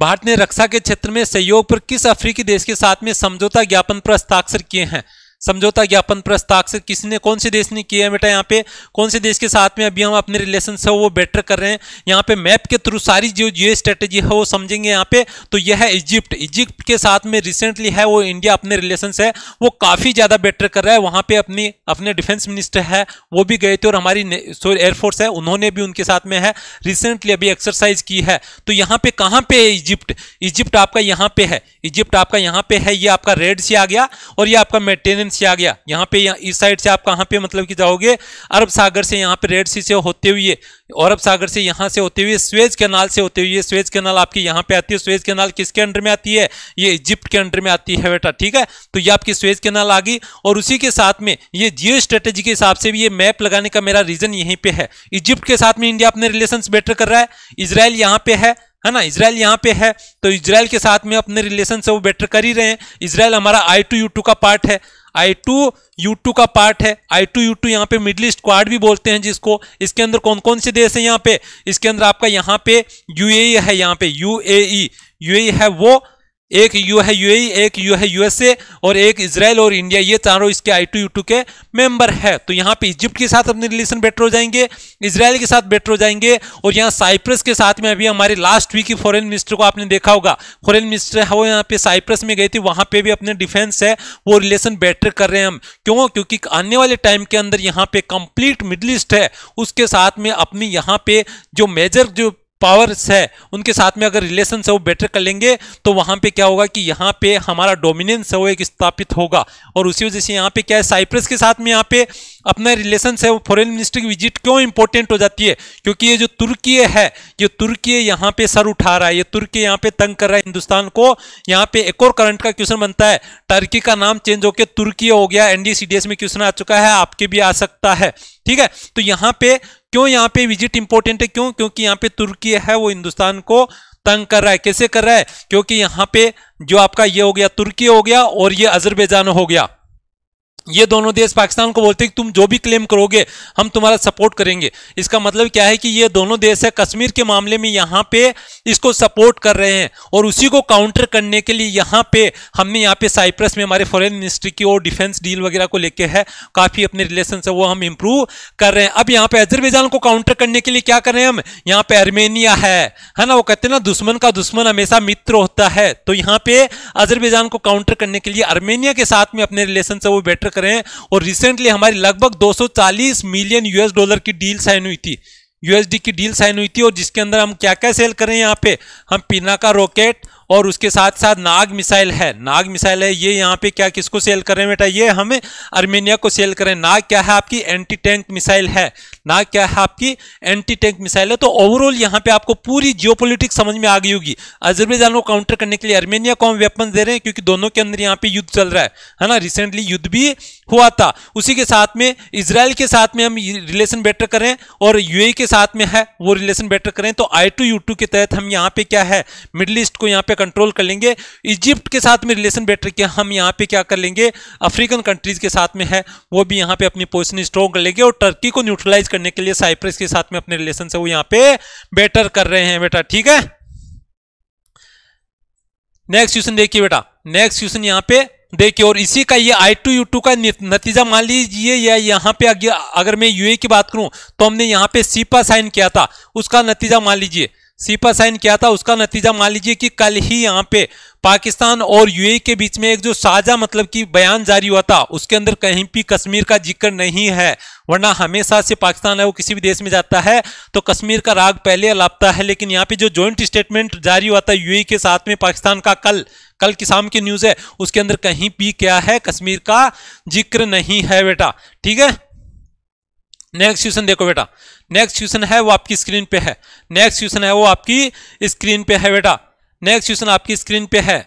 भारत ने रक्षा के क्षेत्र में सहयोग पर किस अफ्रीकी देश के साथ में समझौता ज्ञापन पर हस्ताक्षर किए हैं समझौता ज्ञापन पर हस्ताक्षर किसने कौन से देश ने किया है बेटा यहाँ पे कौन से देश के साथ में अभी हम अपने रिलेशन है वो बेटर कर रहे हैं यहाँ पे मैप के थ्रू सारी जो ये स्ट्रेटेजी है वो समझेंगे यहाँ पे तो यह है इजिप्ट इजिप्ट के साथ में रिसेंटली है वो इंडिया अपने रिलेशन है वो काफ़ी ज़्यादा बेटर कर रहा है वहाँ पे अपनी अपने डिफेंस मिनिस्टर है वो भी गए थे और हमारी सॉरी एयरफोर्स है उन्होंने भी उनके साथ में है रिसेंटली अभी एक्सरसाइज की है तो यहाँ पे कहाँ पे है इजिप्ट इजिप्ट आपका यहाँ पे है इजिप्ट आपका यहाँ पे है ये आपका रेड से आ गया और ये आपका मेडिटेरियन से आ गया यहाँ पे इस साइड से आप कहाँ पे मतलब कि जाओगे अरब सागर से यहाँ पे रेड सी से होते हुए अरब सागर से यहाँ से होते हुए स्वेज कैनाल से होते हुए स्वेज कैनाल आपकी यहाँ पे आती है स्वेज कैनाल किसके अंडर में आती है ये इजिप्ट के अंडर में आती है बेटा ठीक है तो ये आपकी स्वेज कैनाल आ गई और उसी के साथ में ये जियो स्ट्रेटेजी के हिसाब से भी ये मैप लगाने का मेरा रीजन यहीं पर है इजिप्ट के साथ में इंडिया अपने रिलेशन बेटर कर रहा है इसराइल यहाँ पे है है ना इसराइल यहाँ पे है तो इसराइल के साथ में अपने रिलेशन से वो बेटर कर ही रहे हैं इसराइल हमारा आई टू यू टू का पार्ट है आई टू यू टू का पार्ट है आई टू यू टू यहाँ पे मिडल ईस्ट क्वाड भी बोलते हैं जिसको इसके अंदर कौन कौन से देश है यहाँ पे इसके अंदर आपका यहाँ पे यू e है यहाँ पे यू ए e। e है वो एक यू है यूएई एक यू है यूएसए और एक इसराइल और इंडिया ये चारों इसके आई टू यू टू के मेंबर है तो यहाँ पे इजिप्ट के साथ अपने रिलेशन बेटर हो जाएंगे इसराइल के साथ बेटर हो जाएंगे और यहाँ साइप्रस के साथ में अभी हमारे लास्ट वीक की फॉरेन मिनिस्टर को आपने देखा होगा फॉरेन मिनिस्टर है वो यहाँ पे साइप्रस में गए थे वहाँ पे भी अपने डिफेंस है वो रिलेशन बेटर कर रहे हैं हम क्यों क्योंकि आने वाले टाइम के अंदर यहाँ पे कंप्लीट मिडल ईस्ट है उसके साथ में अपनी यहाँ पे जो मेजर जो पावर्स है उनके साथ में अगर रिलेशन है वो बेटर कर लेंगे तो वहाँ पे क्या होगा कि यहाँ पे हमारा डोमिनेंस है वो एक स्थापित होगा और उसी वजह से यहाँ पे क्या है साइप्रस के साथ में यहाँ पे अपना रिलेशन है वो फॉरेन मिनिस्टर की विजिट क्यों इंपॉर्टेंट हो जाती है क्योंकि ये जो तुर्की है ये तुर्की यहाँ पे सर उठा रहा है ये तुर्की यहाँ पे तंग कर रहा है हिंदुस्तान को यहाँ पे एक और करंट का क्वेश्चन बनता है टर्की का नाम चेंज होकर तुर्की हो गया एनडीसीडीएस में क्वेश्चन आ चुका है आपके भी आ सकता है ठीक है तो यहाँ पे क्यों यहाँ पे विजिट इंपॉर्टेंट है क्यों क्योंकि यहाँ पे तुर्की है वो हिंदुस्तान को तंग कर रहा है कैसे कर रहा है क्योंकि यहाँ पे जो आपका ये हो गया तुर्की हो गया और ये अजरबैजान हो गया ये दोनों देश पाकिस्तान को बोलते हैं कि तुम जो भी क्लेम करोगे हम तुम्हारा सपोर्ट करेंगे इसका मतलब क्या है कि ये दोनों देश है कश्मीर के मामले में यहाँ पे इसको सपोर्ट कर रहे हैं और उसी को काउंटर करने के लिए यहाँ पे हमने यहाँ पे साइप्रस में हमारे फॉरेन मिनिस्ट्री की और डिफेंस डील वगैरह को लेकर है काफ़ी अपने रिलेशन से वो हम इम्प्रूव कर रहे हैं अब यहाँ पर अजरबैजान को काउंटर करने के लिए क्या कर रहे हैं हम यहाँ पे अर्मेनिया है है ना वो कहते हैं ना दुश्मन का दुश्मन हमेशा मित्र होता है तो यहाँ पे अजरबैजान को काउंटर करने के लिए अर्मेनिया के साथ में अपने रिलेशन से वो बेटर करें और रिसेंटली हमारी लगभग 240 मिलियन यूएस डॉलर की डील साइन हुई थी यूएसडी की डील साइन हुई थी और जिसके अंदर हम क्या क्या सेल करें यहाँ पे हम पिनाका रॉकेट और उसके साथ साथ नाग मिसाइल है नाग मिसाइल है ये यहाँ पे क्या किसको सेल कर रहे हैं बेटा ये हमें आर्मेनिया को सेल करें नाग क्या है आपकी एंटी टैंक मिसाइल है नाग क्या है आपकी एंटी टैंक मिसाइल है तो ओवरऑल यहाँ पे आपको पूरी जियो समझ में आ गई होगी अजरबैजान को काउंटर करने के लिए आर्मेनिया को हम वेपन दे रहे हैं क्योंकि दोनों के अंदर यहाँ पे युद्ध चल रहा है है ना रिसेंटली युद्ध भी हुआ था उसी के साथ में इसराइल के साथ में हम रिलेशन बेटर करें और यू e के साथ में है वो रिलेशन बेटर करें तो आई टू यू टू के तहत हम यहाँ पे क्या है मिडल ईस्ट को यहाँ पे कंट्रोल कर लेंगे इजिप्ट के साथ में रिलेशन बेटर किया हम यहाँ पे क्या कर लेंगे अफ्रीकन कंट्रीज के साथ में है वो भी यहाँ पे अपनी पोजिशन स्ट्रॉन्ग कर लेंगे और टर्की को न्यूट्रलाइज करने के लिए साइप्रस के साथ में अपने रिलेशन से वो यहाँ पे बेटर कर रहे हैं बेटा ठीक है नेक्स्ट क्वेश्चन देखिए बेटा नेक्स्ट क्वेश्चन यहाँ पे देखिए और इसी का ये आई टू यू टू का नतीजा मान लीजिए या यहाँ पे अगर मैं यूए की बात करूं तो हमने यहाँ पे सीपा साइन किया था उसका नतीजा मान लीजिए सिपा साइन किया था उसका नतीजा मान लीजिए कि कल ही यहाँ पे पाकिस्तान और यूएई e के बीच में एक जो साझा मतलब कि बयान जारी हुआ था उसके अंदर कहीं भी कश्मीर का जिक्र नहीं है वरना हमेशा से पाकिस्तान है वो किसी भी देश में जाता है तो कश्मीर का राग पहले अलापता है लेकिन यहाँ पे जो जॉइंट स्टेटमेंट जारी हुआ था यूएई e के साथ में पाकिस्तान का कल कल की शाम की न्यूज़ है उसके अंदर कहीं भी क्या है कश्मीर का जिक्र नहीं है बेटा ठीक है नेक्स्ट क्वेश्चन देखो बेटा नेक्स्ट क्वेश्चन है वो आपकी स्क्रीन पे है नेक्स्ट क्वेश्चन है वो आपकी स्क्रीन पे है बेटा नेक्स्ट क्वेश्चन आपकी स्क्रीन पे है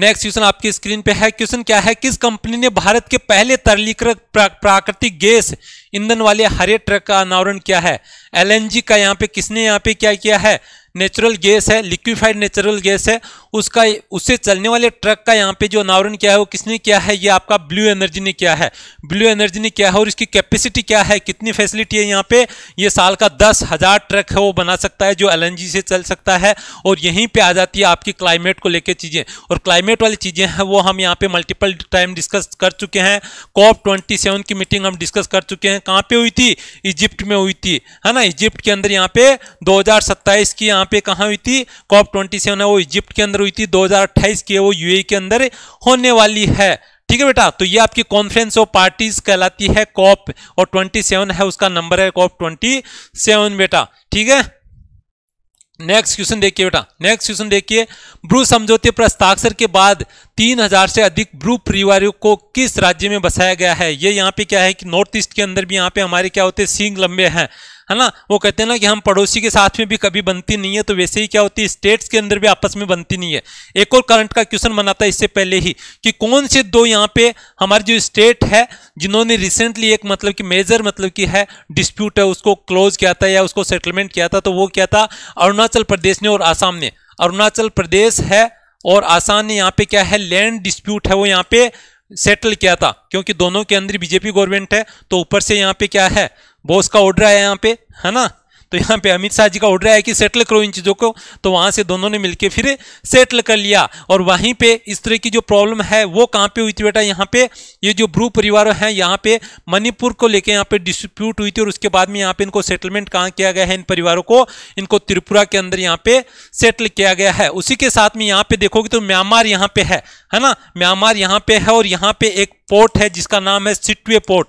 नेक्स्ट क्वेश्चन आपकी स्क्रीन पे है क्वेश्चन क्या है किस कंपनी ने भारत के पहले तरलीकृत प्राकृतिक गैस ईंधन वाले हरे ट्रक का अनावरण किया है एलएनजी का यहाँ पे किसने यहाँ पे क्या किया है नेचुरल गैस है लिक्विफाइड नेचुरल गैस है उसका उससे चलने वाले ट्रक का यहाँ पे जो अनावरण किया है वो किसने किया है ये आपका ब्लू एनर्जी ने किया है ब्लू एनर्जी ने किया है और इसकी कैपेसिटी क्या है कितनी फैसिलिटी है यहाँ पे ये साल का दस हज़ार ट्रक है वो बना सकता है जो एल से चल सकता है और यहीं पर आ जाती है आपकी क्लाइमेट को लेकर चीज़ें और क्लाइमेट वाली चीज़ें हैं वो हम यहाँ पे मल्टीपल टाइम डिस्कस कर चुके हैं कॉप ट्वेंटी सेवन की मीटिंग हम डिस्कस कर चुके हैं कहाँ पे हुई थी इजिप्ट में हुई थी है ना इजिप्ट के अंदर यहाँ पे दो की यहाँ पे कहाँ हुई थी कॉप ट्वेंटी सेवन है वो इजिप्ट के अंदर हुई थी 2028 की वो यूए e के अंदर होने वाली है ठीक है बेटा तो ये आपकी कॉन्फ्रेंस ऑफ पार्टीज कहलाती है कॉप और 27 है उसका नंबर है कॉप 27 बेटा ठीक है नेक्स्ट क्वेश्चन देखिए बेटा नेक्स्ट क्वेश्चन देखिए ब्रू समझौते पर हस्ताक्षर के बाद 3000 से अधिक ब्रू परिवारों को किस राज्य में बसाया गया है ये यहाँ पे क्या है कि नॉर्थ ईस्ट के अंदर भी यहाँ पे हमारे क्या होते हैं सींग लंबे हैं है ना वो कहते हैं ना कि हम पड़ोसी के साथ में भी कभी बनती नहीं है तो वैसे ही क्या होती है स्टेट्स के अंदर भी आपस में बनती नहीं है एक और करंट का क्वेश्चन बनाता है इससे पहले ही कि कौन से दो यहाँ पे हमारे जो स्टेट है जिन्होंने रिसेंटली एक मतलब कि मेजर मतलब कि है डिस्प्यूट है उसको क्लोज किया था या उसको सेटलमेंट किया था तो वो क्या था अरुणाचल प्रदेश ने और आसाम ने अरुणाचल प्रदेश है और आसाम ने यहाँ पे क्या है लैंड डिस्प्यूट है वो यहाँ पे सेटल किया था क्योंकि दोनों के अंदर बीजेपी गवर्नमेंट है तो ऊपर से यहाँ पे क्या है बोस का ऑर्डर आया यहाँ पे है ना तो यहाँ पे अमित शाह जी का ऑर्डर आया कि सेटल करो इन चीज़ों को तो वहाँ से दोनों ने मिलकर फिर सेटल कर लिया और वहीं पे इस तरह की जो प्रॉब्लम है वो कहाँ पे हुई थी बेटा यहाँ पे ये जो ब्रू परिवार है यहाँ पे मणिपुर को लेकर यहाँ पे डिस्प्यूट हुई थी और उसके बाद में यहाँ पे इनको सेटलमेंट कहाँ किया गया है इन परिवारों को इनको त्रिपुरा के अंदर यहाँ पे सेटल किया गया है उसी के साथ में यहाँ पे देखोगे तो म्यांमार यहाँ पे है है ना म्यांमार यहाँ पे है और यहाँ पे एक पोर्ट है जिसका नाम है सिटवे पोर्ट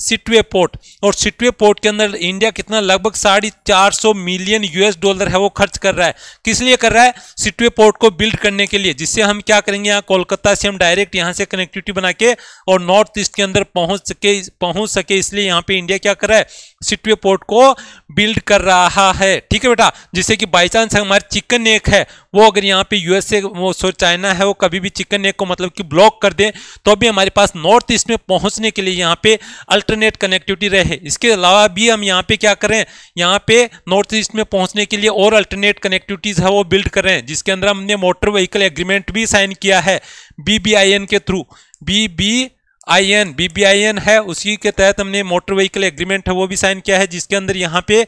सिटवे पोर्ट और सिटवे पोर्ट के अंदर इंडिया कितना लगभग साढ़े चार सौ मिलियन यूएस डॉलर है वो खर्च कर रहा है किस लिए कर रहा है सिटवे पोर्ट को बिल्ड करने के लिए जिससे हम क्या करेंगे यहाँ कोलकाता से हम डायरेक्ट यहाँ से कनेक्टिविटी बना के और नॉर्थ ईस्ट के अंदर पहुंच सके पहुंच सके इसलिए यहाँ पे इंडिया क्या कर रहा है सिटवे पोर्ट को बिल्ड कर रहा है ठीक है बेटा जिससे कि बाई चांस हमारे चिकन नेक है वो अगर यहाँ पे यूएसए वो सॉरी चाइना है वो कभी भी चिकन नेक को मतलब कि ब्लॉक कर दे तो भी हमारे पास नॉर्थ ईस्ट में पहुँचने के लिए यहाँ पे अल्टरनेट कनेक्टिविटी रहे इसके अलावा भी हम यहाँ पे क्या करें यहाँ पे नॉर्थ ईस्ट में पहुँचने के लिए और अल्टरनेट कनेक्टिविटीज़ है वो बिल्ड कर रहे हैं जिसके अंदर हमने मोटर व्हीकल एग्रीमेंट भी साइन किया है बी के थ्रू बी आईएन बीबीआईएन है उसी के तहत हमने मोटर व्हीकल एग्रीमेंट है वो भी साइन किया है जिसके अंदर यहाँ पे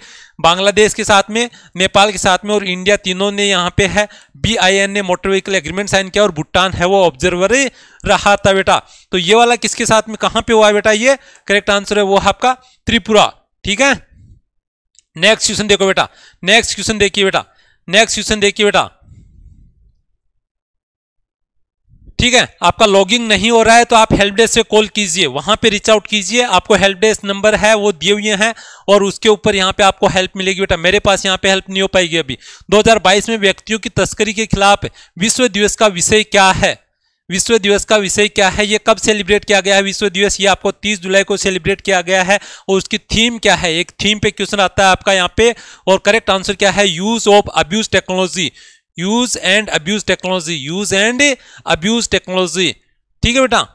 बांग्लादेश के साथ में नेपाल के साथ में और इंडिया तीनों ने यहाँ पे है बीआईएन ने मोटर व्हीकल एग्रीमेंट साइन किया और भूटान है वो ऑब्जर्वर रहा था बेटा तो ये वाला किसके साथ में कहाँ पे हुआ है बेटा ये करेक्ट आंसर है वो आपका त्रिपुरा ठीक है नेक्स्ट क्वेश्चन देखो बेटा नेक्स्ट क्वेश्चन देखिए बेटा नेक्स्ट क्वेश्चन देखिए बेटा ठीक है आपका लॉगिंग नहीं हो रहा है तो आप हेल्प डेस्क से कॉल कीजिए वहां पे रीच आउट कीजिए आपको हेल्प डेस्क नंबर है वो दिए हुए हैं और उसके ऊपर यहाँ पे आपको हेल्प मिलेगी बेटा मेरे पास यहाँ पे हेल्प नहीं हो पाएगी अभी 2022 में व्यक्तियों की तस्करी के खिलाफ विश्व दिवस का विषय क्या है विश्व दिवस का विषय क्या है ये कब सेलिब्रेट किया गया है विश्व दिवस ये आपको 30 जुलाई को सेलिब्रेट किया गया है और उसकी थीम क्या है एक थीम पे क्वेश्चन आता है आपका यहाँ पे और करेक्ट आंसर क्या है use of abuse technology use and abuse technology use and abuse technology ठीक है बेटा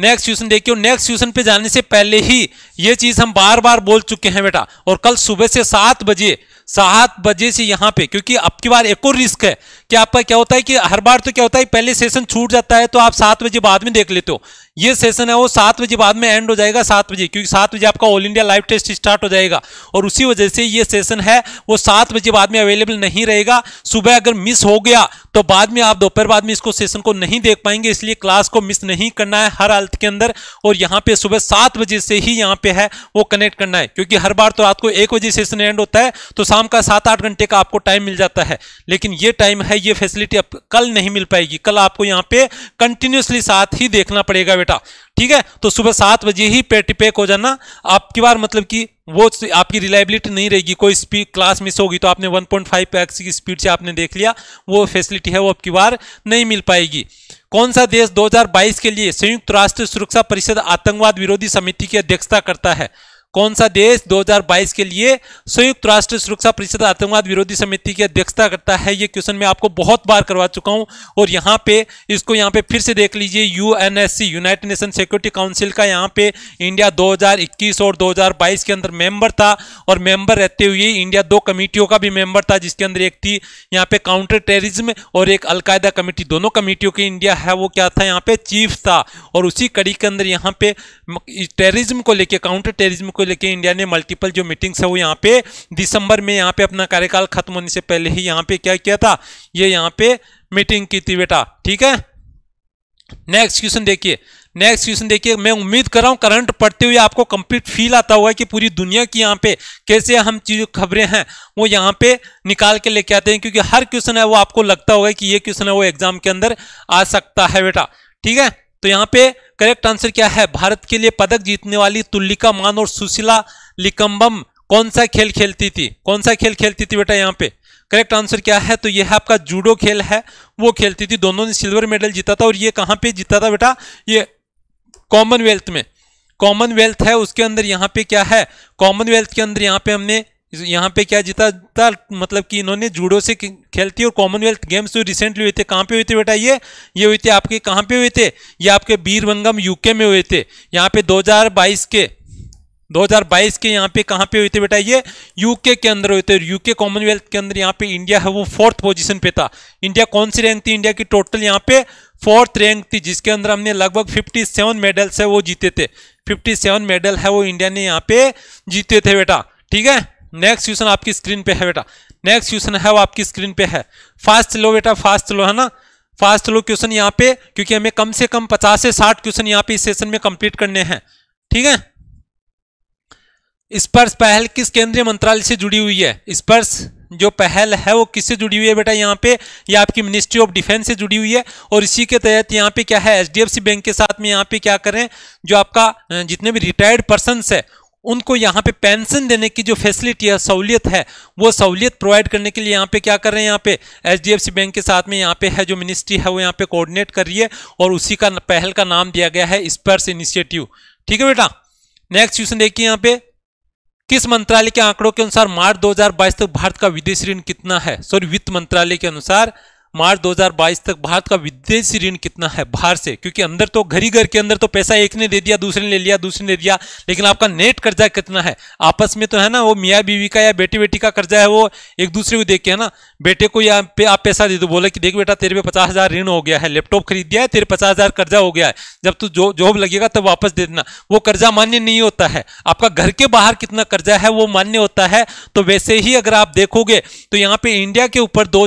नेक्स्ट क्वेश्चन देखियो नेक्स्ट क्वेश्चन पे जाने से पहले ही ये चीज हम बार बार बोल चुके हैं बेटा और कल सुबह से सात बजे सात बजे से यहां पे क्योंकि अब की बार एक और रिस्क है कि आपका क्या होता है कि हर बार तो क्या होता है पहले सेशन छूट जाता है तो आप सात बजे बाद में देख लेते हो ये सेशन है वो सात बजे बाद में एंड हो जाएगा सात बजे क्योंकि सात बजे आपका all India live test start हो जाएगा और उसी वजह से ये सेशन है वो सात बजे बाद में अवेलेबल नहीं रहेगा सुबह अगर मिस हो गया तो बाद में आप दोपहर बाद में इसको सेशन को नहीं देख पाएंगे इसलिए क्लास को मिस नहीं करना है हर हालत के अंदर और यहाँ पे सुबह सात बजे से ही यहाँ पे है वो कनेक्ट करना है क्योंकि हर बार तो रात को एक बजे सेशन एंड होता है तो शाम का सात आठ घंटे का आपको टाइम मिल जाता है लेकिन ये टाइम है ये फैसिलिटी अब कल नहीं मिल पाएगी कल आपको यहाँ पे कंटिन्यूसली साथ ही देखना पड़ेगा बेटा ठीक है तो सुबह सात बजे ही पेटी पैक हो जाना आपकी बार मतलब कि वो आपकी रिलायबिलिटी नहीं रहेगी कोई स्पीड क्लास मिस होगी तो आपने 1.5 पॉइंट की स्पीड से आपने देख लिया वो फैसिलिटी है वो आपकी बार नहीं मिल पाएगी कौन सा देश 2022 के लिए संयुक्त राष्ट्र सुरक्षा परिषद आतंकवाद विरोधी समिति की अध्यक्षता करता है कौन सा देश 2022 के लिए संयुक्त राष्ट्र सुरक्षा परिषद आतंकवाद विरोधी समिति की अध्यक्षता करता है ये क्वेश्चन मैं आपको बहुत बार करवा चुका हूं और यहाँ पे इसको यहाँ पे फिर से देख लीजिए UNSC United Nation Security Council का यहाँ पे इंडिया 2021 और 2022 के अंदर मेंबर था और मेंबर रहते हुए इंडिया दो कमेटियों का भी मेंबर था जिसके अंदर एक थी यहाँ पे काउंटर टेररिज्म और एक अलकायदा कमेटी दोनों कमेटियों की इंडिया है वो क्या था यहाँ पे चीफ था और उसी कड़ी के अंदर यहाँ पे टेररिज्म को लेकर काउंटर टेरिज्म को को लेकर इंडिया ने मल्टीपल जो मीटिंग्स है वो यहाँ पे दिसंबर में यहाँ पे अपना कार्यकाल खत्म होने से पहले ही यहाँ पे क्या किया था ये यह यहाँ पे मीटिंग की थी बेटा ठीक है नेक्स्ट क्वेश्चन देखिए नेक्स्ट क्वेश्चन देखिए मैं उम्मीद कर रहा हूँ करंट पढ़ते हुए आपको कंप्लीट फील आता हुआ कि पूरी दुनिया की यहाँ पे कैसे हम चीज खबरें हैं वो यहाँ पे निकाल के लेके आते हैं क्योंकि हर क्वेश्चन है वो आपको लगता होगा कि ये क्वेश्चन है वो एग्जाम के अंदर आ सकता है बेटा ठीक है तो यहाँ पे करेक्ट आंसर क्या है भारत के लिए पदक जीतने वाली तुल्लिका मान और सुशीला लिकम्बम कौन सा खेल खेलती थी कौन सा खेल खेलती थी बेटा यहाँ पे करेक्ट आंसर क्या है तो यह है आपका जूडो खेल है वो खेलती थी दोनों ने सिल्वर मेडल जीता था और ये कहाँ पे जीता था बेटा ये कॉमनवेल्थ में कॉमनवेल्थ है उसके अंदर यहाँ पे क्या है कॉमनवेल्थ के अंदर यहाँ पे हमने यहाँ पे क्या जीता था मतलब कि इन्होंने जूडो से खेलती और कॉमनवेल्थ गेम्स जो रिसेंटली हुए थे कहाँ पे हुए थे बेटा ये ये हुए थे आपके कहाँ पे हुए थे ये आपके बीरभंगम यूके में हुए थे यहाँ पे 2022 के 2022 के यहाँ पे कहाँ पे हुए थे बेटा ये यूके के अंदर हुए थे यूके कॉमनवेल्थ के अंदर यहाँ पे इंडिया है वो फोर्थ पोजीशन पे था इंडिया कौन सी रैंक थी इंडिया की टोटल यहाँ पे फोर्थ रैंक थी जिसके अंदर हमने लगभग सेवन मेडल्स है वो जीते थे सेवन मेडल है वो इंडिया ने यहाँ पे जीते थे बेटा ठीक है नेक्स्ट क्वेश्चन आपकी स्क्रीन पे है बेटा नेक्स्ट क्वेश्चन है वो आपकी स्क्रीन पे है फास्ट लो बेटा फास्ट लो है ना फास्ट लो क्वेश्चन यहाँ पे क्योंकि हमें कम से कम पचास से साठ क्वेश्चन यहाँ पे इस सेशन में कंप्लीट करने हैं ठीक है स्पर्श पहल किस केंद्रीय मंत्रालय से जुड़ी हुई है स्पर्श जो पहल है वो किससे जुड़ी हुई है बेटा यहाँ पे ये आपकी मिनिस्ट्री ऑफ डिफेंस से जुड़ी हुई है और इसी के तहत यहाँ पे क्या है एच बैंक के साथ में यहाँ पे क्या करें जो आपका जितने भी रिटायर्ड पर्सन है उनको यहाँ पे पेंशन देने की जो फैसिलिटी है सहूलियत है वो सहूलियत प्रोवाइड करने के लिए यहाँ पे क्या कर रहे हैं यहाँ पे एचडीएफसी बैंक के साथ में यहाँ पे है जो मिनिस्ट्री है वो यहाँ पे कोऑर्डिनेट कर रही है और उसी का पहल का नाम दिया गया है स्पर्श इनिशिएटिव ठीक है बेटा नेक्स्ट क्वेश्चन देखिए यहाँ पे किस मंत्रालय के आंकड़ों के अनुसार मार्च दो तक तो भारत का विदेशी ऋण कितना है सॉरी वित्त मंत्रालय के अनुसार मार्च 2022 तक भारत का विदेशी ऋण कितना है बाहर से क्योंकि अंदर तो घर ही घर के अंदर तो पैसा एक ने दे दिया दूसरे ने ले लिया दूसरे ने दिया लेकिन आपका नेट कर्जा कितना है आपस में तो है ना वो मियाँ बीवी का या बेटी बेटी का कर्जा है वो एक दूसरे को देख के है ना बेटे को यहाँ पे आप पैसा दे दो बोले कि देख बेटा तेरे पे पचास हज़ार ऋण हो गया है लैपटॉप खरीद दिया है तेरे पचास हज़ार कर्जा हो गया है जब तू जो जॉब लगेगा तब वापस दे देना वो कर्जा मान्य नहीं होता है आपका घर के बाहर कितना कर्जा है वो मान्य होता है तो वैसे ही अगर आप देखोगे तो यहाँ पे इंडिया के ऊपर दो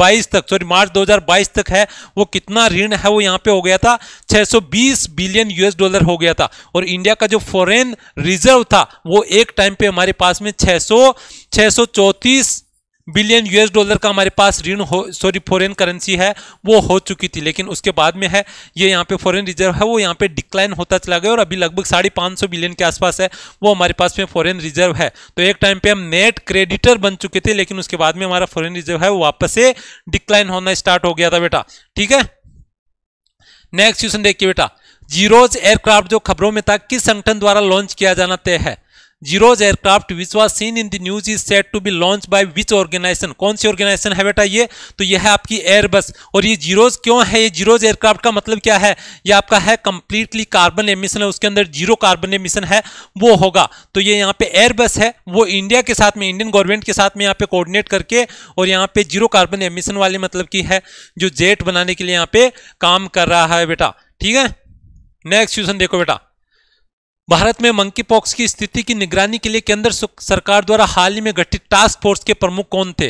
22 तक सॉरी मार्च 2022 तक है वो कितना ऋण है वो यहाँ पे हो गया था 620 बिलियन यूएस डॉलर हो गया था और इंडिया का जो फॉरेन रिजर्व था वो एक टाइम पे हमारे पास में 600 सौ बिलियन यूएस डॉलर का हमारे पास ऋण हो सॉरी फॉरेन करेंसी है वो हो चुकी थी लेकिन उसके बाद में है ये यहाँ पे फॉरेन रिजर्व है वो यहाँ पे डिक्लाइन होता चला गया और अभी लगभग साढ़े पाँच सौ बिलियन के आसपास है वो हमारे पास में फॉरेन रिजर्व है तो एक टाइम पे हम नेट क्रेडिटर बन चुके थे लेकिन उसके बाद में हमारा फॉरेन रिजर्व है वो वापस से डिक्लाइन होना स्टार्ट हो गया था बेटा ठीक है नेक्स्ट क्वेश्चन देखिए बेटा जीरोज एयरक्राफ्ट जो खबरों में था किस संगठन द्वारा लॉन्च किया जाना तय है zeros aircraft which was seen in the news is set to be launch by which organisation कौन सी ऑर्गेनाइजेशन है बेटा ये तो यह है आपकी एयरबस और ये जीरोज क्यों है ये जीरोज एयरक्राफ्ट का मतलब क्या है ये आपका है कंप्लीटली कार्बन एमिशन है उसके अंदर जीरो कार्बन एमिशन है वो होगा तो ये यहाँ पे एयरबस है वो इंडिया के साथ में इंडियन गवर्नमेंट के साथ में यहाँ पे कोऑर्डिनेट करके और यहाँ पे जीरो कार्बन एमिशन वाले मतलब की है जो जेट बनाने के लिए यहाँ पे काम कर रहा है बेटा ठीक है नेक्स्ट क्वेश्चन देखो बेटा भारत में मंकी पॉक्स की स्थिति की निगरानी के लिए केंद्र सरकार द्वारा हाल ही में गठित टास्क फोर्स के प्रमुख कौन थे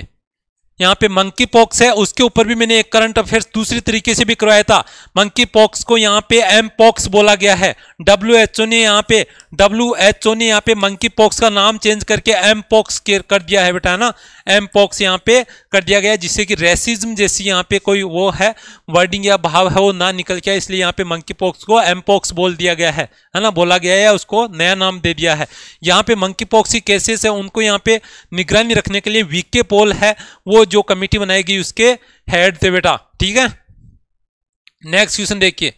यहाँ पे मंकी पॉक्स है उसके ऊपर भी मैंने एक करंट अफेयर्स दूसरी तरीके से भी करवाया था मंकी पॉक्स को यहाँ पे एम पॉक्स बोला गया है डब्ल्यू एच ओ ने यहाँ पे डब्ल्यू एच ओ ने यहाँ पे मंकी पॉक्स का नाम चेंज करके एम पॉक्स कर दिया है बेटा ना एम पॉक्स यहाँ पे कर दिया गया जिससे कि रेसिज्म जैसी यहाँ पे कोई वो है वर्डिंग या भाव है वो ना निकल के इसलिए यहाँ पे मंकी पॉक्स को एम पॉक्स बोल दिया गया है है ना बोला गया है उसको नया नाम दे दिया है यहाँ पे मंकी पॉक्स की केसेस है उनको यहाँ पे निगरानी रखने के लिए वीके पोल है वो जो कमेटी बनाएगी उसके हेड थे बेटा ठीक है नेक्स्ट क्वेश्चन देखिए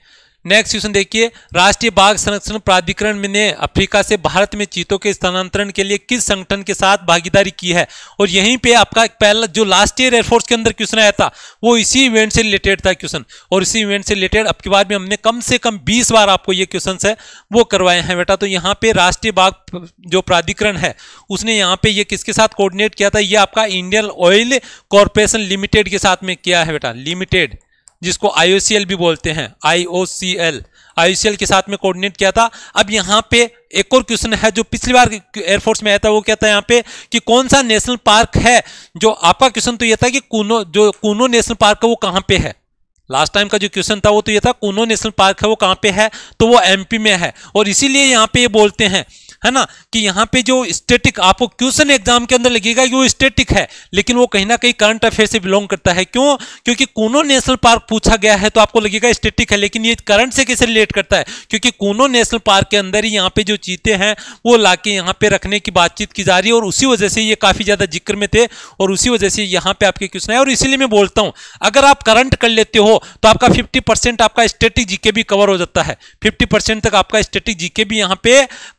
नेक्स्ट क्वेश्चन देखिए राष्ट्रीय बाघ संरक्षण प्राधिकरण ने अफ्रीका से भारत में चीतों के स्थानांतरण के लिए किस संगठन के साथ भागीदारी की है और यहीं पे आपका पहला जो लास्ट ईयर एयरफोर्स के अंदर क्वेश्चन आया था वो इसी इवेंट से रिलेटेड था क्वेश्चन और इसी इवेंट से रिलेटेड अब बाद में हमने कम से कम बीस बार आपको ये क्वेश्चन है वो करवाए हैं बेटा तो यहाँ पे राष्ट्रीय बाघ जो प्राधिकरण है उसने यहाँ पे ये किसके साथ कोर्डिनेट किया था ये आपका इंडियन ऑयल कॉरपोरेशन लिमिटेड के साथ में किया है बेटा लिमिटेड जिसको आई भी बोलते हैं आई आईसीएल के साथ में कोऑर्डिनेट किया था अब यहाँ पे एक और क्वेश्चन है जो पिछली बार एयरफोर्स में आया था वो क्या था यहाँ पे कि कौन सा नेशनल पार्क है जो आपका क्वेश्चन तो ये था कि कूनो जो कूनो नेशनल पार्क है वो कहाँ पे है लास्ट टाइम का जो क्वेश्चन था वो तो ये था कूनो नेशनल पार्क है वो कहाँ पे है तो वो एमपी में है और इसीलिए यहाँ पे ये बोलते हैं है ना कि यहाँ पे जो स्टेटिक आपको क्वेश्चन एग्जाम के अंदर लगेगा कि वो स्टेटिक है लेकिन वो कहीं ना कहीं करंट अफेयर से बिलोंग करता है क्यों क्योंकि कोनो नेशनल पार्क पूछा गया है तो आपको लगेगा स्टेटिक है लेकिन ये करंट से कैसे रिलेट करता है क्योंकि कोनो नेशनल पार्क के अंदर ही यहाँ पे जो चीते हैं वो ला के यहाँ पे रखने की बातचीत की जा रही है और उसी वजह से ये काफ़ी ज़्यादा जिक्र में थे और उसी वजह से यहाँ पे आपके क्वेश्चन है और इसीलिए मैं बोलता हूँ अगर आप करंट कर लेते हो तो आपका फिफ्टी आपका स्टेटिक जीके भी कवर हो जाता है फिफ्टी तक आपका स्टेटिक जीके भी यहाँ पे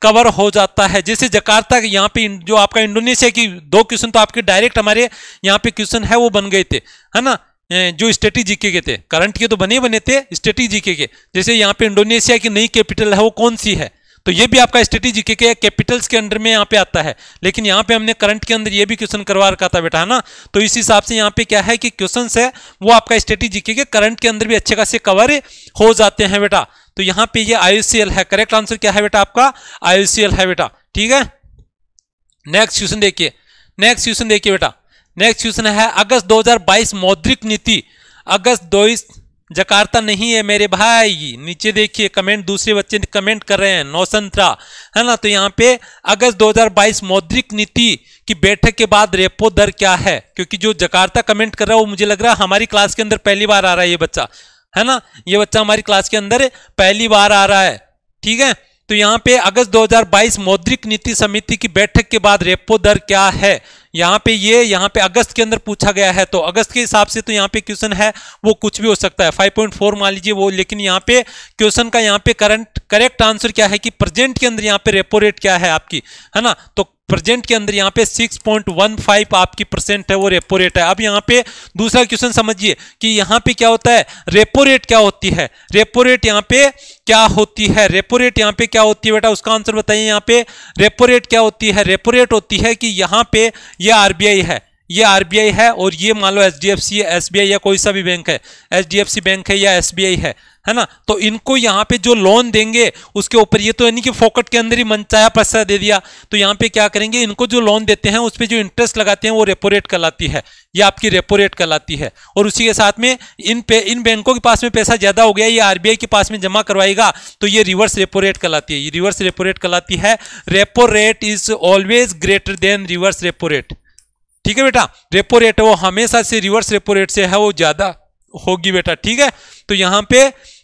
कवर हो जाता है जैसे जकार्ता के यहाँ पे जो आपका इंडोनेशिया की दो क्वेश्चन तो आपके डायरेक्ट हमारे यहाँ पे क्वेश्चन है वो बन गए थे है ना जो स्टेटी जीके के थे करंट के तो बने बने थे स्टेटी जीके के जैसे यहाँ पे इंडोनेशिया की नई कैपिटल है वो कौन सी है तो ये भी आपका स्टेटी जीके के कैपिटल्स के अंडर में यहाँ पे आता है लेकिन यहाँ पे हमने करंट के अंदर ये भी क्वेश्चन करवा रखा था बेटा है ना तो इस हिसाब से यहाँ पे क्या है कि क्वेश्चन है वो आपका स्टेटी जीके के करंट के अंदर भी अच्छे खासे कवर हो जाते हैं बेटा तो यहां पे ये आईसीएल है करेक्ट आंसर क्या है बेटा आपका आईसीएल है बेटा ठीक है नेक्स्ट क्वेश्चन देखिए नेक्स्ट क्वेश्चन देखिए बेटा नेक्स्ट क्वेश्चन है अगस्त 2022 मौद्रिक नीति अगस्त दो जकार्ता नहीं है मेरे भाई नीचे देखिए कमेंट दूसरे बच्चे कमेंट कर रहे हैं नौसंतरा है ना तो यहाँ पे अगस्त 2022 मौद्रिक नीति की बैठक के बाद रेपो दर क्या है क्योंकि जो जकार्ता कमेंट कर रहा है वो मुझे लग रहा है हमारी क्लास के अंदर पहली बार आ रहा है ये बच्चा है ना ये बच्चा हमारी क्लास के अंदर पहली बार आ रहा है ठीक है तो यहाँ पे अगस्त 2022 मौद्रिक नीति समिति की बैठक के बाद रेपो दर क्या है यहाँ पे ये यहाँ पे अगस्त के अंदर पूछा गया है तो अगस्त के हिसाब से तो यहाँ पे क्वेश्चन है वो कुछ भी हो सकता है 5.4 मान लीजिए वो लेकिन यहाँ पे क्वेश्चन का यहाँ पे करंट करेक्ट आंसर क्या है कि प्रेजेंट के अंदर यहाँ पे रेपो रेट क्या है आपकी है ना तो प्रेजेंट के अंदर यहाँ पे 6.15 आपकी परसेंट है वो रेपो रेट है अब यहाँ पे दूसरा क्वेश्चन समझिए कि यहाँ पे क्या होता है रेपो रेट क्या होती है रेपो रेट यहाँ पे क्या होती है रेपो रेट यहाँ पे क्या होती है बेटा उसका आंसर बताइए यहाँ पे रेपो रेट क्या होती है रेपो रेट होती है कि यहाँ पे ये आर है ये आर है और ये मान लो एच डी एफ सी या कोई सा भी बैंक है एच बैंक है या एस है है ना तो इनको यहाँ पे जो लोन देंगे उसके ऊपर ये तो यानी कि फोकट के अंदर ही मनचाया पैसा दे दिया तो यहाँ पे क्या करेंगे इनको जो लोन देते हैं उस पर जो इंटरेस्ट लगाते हैं वो रेपो रेट कहलाती है ये आपकी रेपो रेट कहलाती है और उसी के साथ में इन पे इन बैंकों के पास में पैसा ज़्यादा हो गया ये आरबीआई के पास में जमा करवाएगा तो ये रिवर्स रेपो रेट कहलाती है ये रिवर्स रेपो रेट कहलाती है repo rate is always greater than reverse repo rate ठीक है बेटा रेपो रेट वो हमेशा से रिवर्स रेपो रेट से है वो ज़्यादा होगी बेटा ठीक है तो यहाँ पे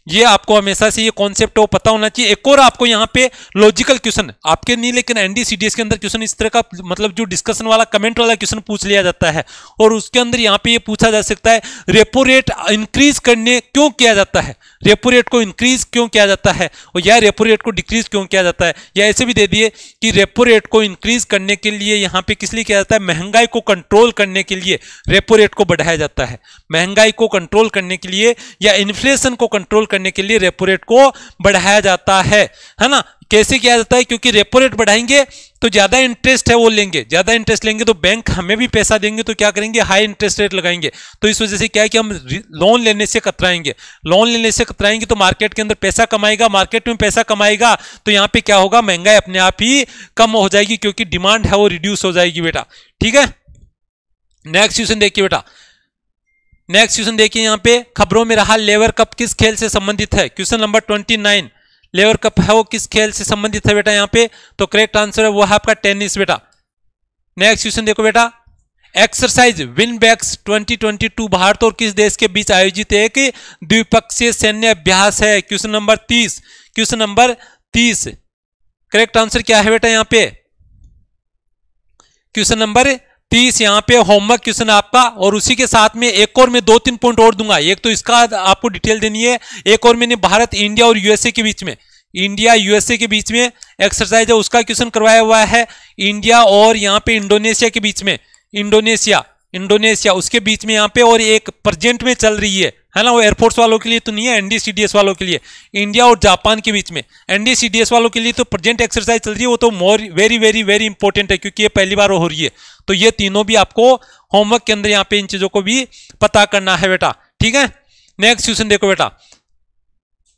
ये आपको हमेशा से ये कॉन्सेप्ट हो पता होना चाहिए एक और आपको यहाँ पे लॉजिकल क्वेश्चन आपके नहीं लेकिन एनडीसीडीएस के अंदर क्वेश्चन इस तरह का मतलब जो डिस्कशन वाला कमेंट वाला क्वेश्चन पूछ लिया जाता है और उसके अंदर यहाँ पे ये पूछा जा सकता है रेपो रेट इंक्रीज करने क्यों किया जाता है रेपो रेट को इंक्रीज क्यों किया जाता है और या रेपो रेट को डिक्रीज क्यों किया जाता है या ऐसे भी दे दिए कि रेपो रेट को इंक्रीज करने के लिए यहाँ पे किस लिए किया जाता है महंगाई को कंट्रोल करने के लिए रेपो रेट को बढ़ाया जाता है महंगाई को कंट्रोल करने के लिए या इन्फ्लेशन को कंट्रोल करने के लिए रेपो रेट को बढ़ाया जाता है है ना कैसे किया जाता है क्योंकि रेपो रेट बढ़ाएंगे तो ज़्यादा इंटरेस्ट है वो लेंगे ज़्यादा इंटरेस्ट लेंगे तो बैंक हमें भी पैसा देंगे तो क्या करेंगे हाई इंटरेस्ट रेट लगाएंगे तो इस वजह से क्या है कि हम लोन लेने से कतराएंगे लोन लेने से कतराएंगे तो मार्केट के अंदर पैसा कमाएगा मार्केट में पैसा कमाएगा तो यहाँ पे क्या होगा महंगाई अपने आप ही कम हो जाएगी क्योंकि डिमांड है वो रिड्यूस हो जाएगी बेटा ठीक है नेक्स्ट क्वेश्चन देखिए बेटा नेक्स्ट क्वेश्चन देखिए यहाँ पे खबरों में रहा लेबर कप किस खेल से संबंधित है question number twenty nine Laver Cup है वो किस खेल से संबंधित है बेटा यहाँ पे तो करेक्ट आंसर है वो है आपका टेनिस बेटा नेक्स्ट क्वेश्चन देखो बेटा exercise Vinbax twenty Bharat और किस देश के बीच आयोजित एक द्विपक्षीय सैन्य अभ्यास है क्वेश्चन नंबर तीस क्वेश्चन नंबर तीस करेक्ट आंसर क्या है बेटा यहाँ पे क्वेश्चन नंबर तीस यहाँ पे होमवर्क क्वेश्चन आपका और उसी के साथ में एक और मैं दो तीन पॉइंट और दूंगा एक तो इसका आपको डिटेल देनी है एक और मैंने भारत इंडिया और यूएसए के बीच में इंडिया यूएसए के बीच में एक्सरसाइज है उसका क्वेश्चन करवाया हुआ है इंडिया और यहाँ पे इंडोनेशिया के बीच में इंडोनेशिया इंडोनेशिया उसके बीच में यहाँ पे और एक प्रजेंट में चल रही है है ना वो एयरफोर्स वालों के लिए तो नहीं है एनडीसीडीएस वालों के लिए इंडिया और जापान के बीच में एनडीसीडीएस वालों के लिए तो प्रेजेंट एक्सरसाइज चल रही है वो तो more very very very important है क्योंकि ये पहली बार हो रही है तो ये तीनों भी आपको होमवर्क के अंदर यहाँ पे इन चीजों को भी पता करना है बेटा ठीक है नेक्स्ट क्वेश्चन देखो बेटा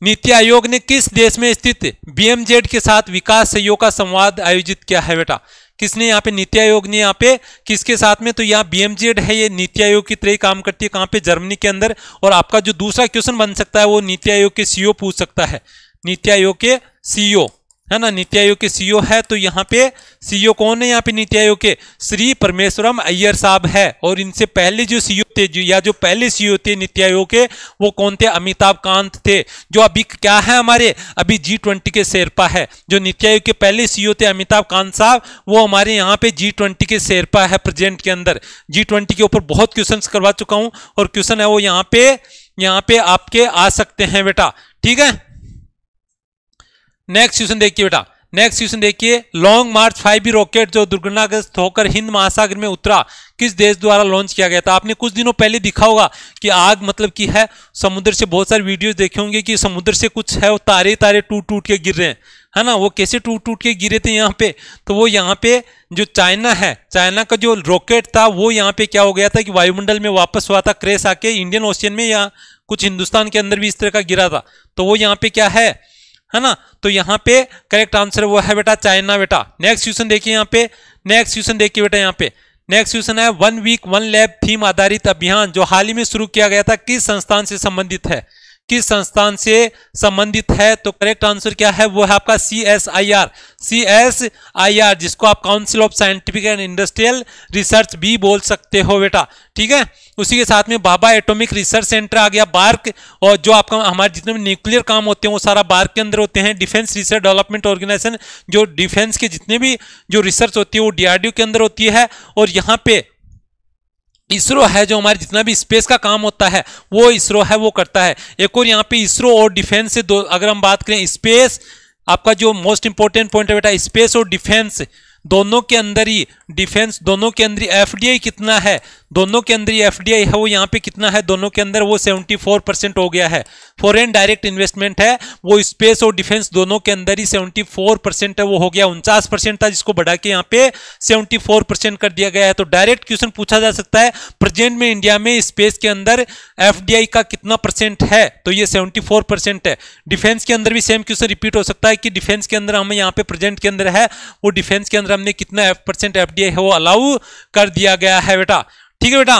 नीति आयोग ने किस देश में स्थित बीएमजेड के साथ विकास सहयोग का संवाद आयोजित किया है बेटा किसने यहाँ पे नीति आयोग ने यहाँ पे किसके साथ में तो यहाँ बीएमजेड है ये नीति आयोग की तरह काम करती है कहां पे जर्मनी के अंदर और आपका जो दूसरा क्वेश्चन बन सकता है वो नीति आयोग के सीईओ e पूछ सकता है नीति आयोग के सीईओ है ना नीति आयोग के सीईओ है तो यहाँ पे सीईओ कौन है यहाँ पे नीति आयोग के श्री परमेश्वरम अय्यर साहब है और इनसे पहले जो सीईओ थे जो या जो पहले सीईओ थे नीति आयोग के वो कौन थे अमिताभ कांत थे जो अभी क्या है हमारे अभी जी ट्वेंटी के शेरपा है जो नीति आयोग के पहले सीईओ थे अमिताभ कांत साहब वो हमारे यहाँ पे जी ट्वेंटी के शेरपा है प्रेजेंट के अंदर जी ट्वेंटी के ऊपर बहुत क्वेश्चन करवा चुका हूँ और क्वेश्चन है वो यहाँ पे यहाँ पे आपके आ सकते हैं बेटा ठीक है नेक्स्ट क्वेश्चन देखिए बेटा नेक्स्ट क्वेश्चन देखिए Long March five B rocket जो दुर्घटनाग्रस्त होकर हिंद महासागर में उतरा किस देश द्वारा लॉन्च किया गया था आपने कुछ दिनों पहले दिखा होगा कि आग मतलब की है समुद्र से बहुत सारे वीडियोस देखे होंगे कि समुद्र से कुछ है वो तारे तारे टूट टूट के गिर रहे हैं है ना वो कैसे टूट टूट के गिरे थे यहाँ पे तो वो यहाँ पे जो चाइना है चाइना का जो रॉकेट था वो यहाँ पे क्या हो गया था कि वायुमंडल में वापस हुआ था क्रेश आके इंडियन ओशियन में यहाँ कुछ हिंदुस्तान के अंदर भी इस तरह का गिरा था तो वो यहाँ पे क्या है है ना तो यहाँ पे करेक्ट आंसर वो है बेटा चाइना बेटा नेक्स्ट क्वेश्चन देखिए यहाँ पे नेक्स्ट क्वेश्चन देखिए बेटा यहाँ पे नेक्स्ट क्वेश्चन है one week one lab theme आधारित अभियान जो हाल ही में शुरू किया गया था किस संस्थान से संबंधित है किस संस्थान से संबंधित है तो करेक्ट आंसर क्या है वो है आपका C S I R C S I R जिसको आप council of scientific and industrial research भी बोल सकते हो बेटा ठीक है उसी के साथ में बाबा एटॉमिक रिसर्च सेंटर आ गया बार्क और जो आपका हमारे जितने भी न्यूक्लियर काम होते हैं वो सारा बार्क के अंदर होते हैं डिफेंस रिसर्च डेवलपमेंट ऑर्गेनाइजेशन जो डिफेंस के जितने भी जो रिसर्च होती है वो डीआरडीओ के अंदर होती है और यहाँ पे इसरो है जो हमारे जितना भी स्पेस का काम होता है वो इसरो है वो करता है एक और यहाँ पे इसरो और डिफेंस से दो अगर हम बात करें स्पेस आपका जो मोस्ट इंपॉर्टेंट पॉइंट है बेटा स्पेस और डिफेंस दोनों के अंदर ही डिफेंस दोनों के अंदर ही एफ कितना है दोनों के अंदर एफ एफ है वो यहाँ पे कितना है दोनों के अंदर वो 74 परसेंट हो गया है फॉरेन डायरेक्ट इन्वेस्टमेंट है वो स्पेस और डिफेंस दोनों के अंदर ही 74 परसेंट है वो हो गया उनचास परसेंट था जिसको बढ़ा के यहाँ पे 74 परसेंट कर दिया गया है तो डायरेक्ट क्वेश्चन पूछा जा सकता है प्रेजेंट में इंडिया में स्पेस के अंदर एफ का कितना परसेंट है तो ये सेवेंटी है डिफेंस के अंदर भी सेम क्वेश्चन रिपीट हो सकता है कि डिफेंस के अंदर हमें यहाँ पे प्रेजेंट के अंदर है वो डिफेंस के अंदर हमने कितना एफ परसेंट एफ है वो अलाउ कर दिया गया है बेटा ठीक है बेटा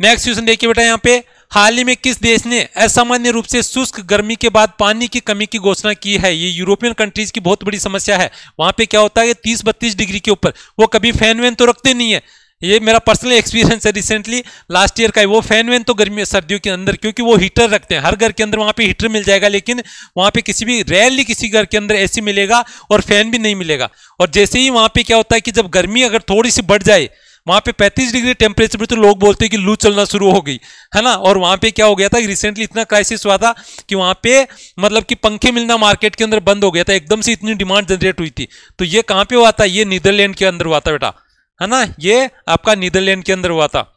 नेक्स्ट क्वेश्चन देखिए बेटा यहाँ पे हाल ही में किस देश ने असामान्य रूप से शुष्क गर्मी के बाद पानी की कमी की घोषणा की है ये यूरोपियन कंट्रीज की बहुत बड़ी समस्या है वहां पे क्या होता है तीस बत्तीस डिग्री के ऊपर वो कभी फैन वैन तो रखते नहीं है ये मेरा पर्सनल एक्सपीरियंस है रिसेंटली लास्ट ईयर का वो फैन वैन तो गर्मी सर्दियों के अंदर क्योंकि वो हीटर रखते हैं हर घर के अंदर वहाँ पे हीटर मिल जाएगा लेकिन वहाँ पे किसी भी रेयरली किसी घर के अंदर एसी मिलेगा और फैन भी नहीं मिलेगा और जैसे ही वहाँ पे क्या होता है कि जब गर्मी अगर थोड़ी सी बढ़ जाए वहाँ पे 35 डिग्री टेम्परेचर पे तो लोग बोलते हैं कि लू चलना शुरू हो गई है ना और वहाँ पे क्या हो गया था रिसेंटली इतना क्राइसिस हुआ था कि वहाँ पे मतलब कि पंखे मिलना मार्केट के अंदर बंद हो गया था एकदम से इतनी डिमांड जनरेट हुई थी तो ये कहाँ पे हुआ था ये नीदरलैंड के अंदर हुआ था बेटा है ना ये आपका नीदरलैंड के अंदर हुआ था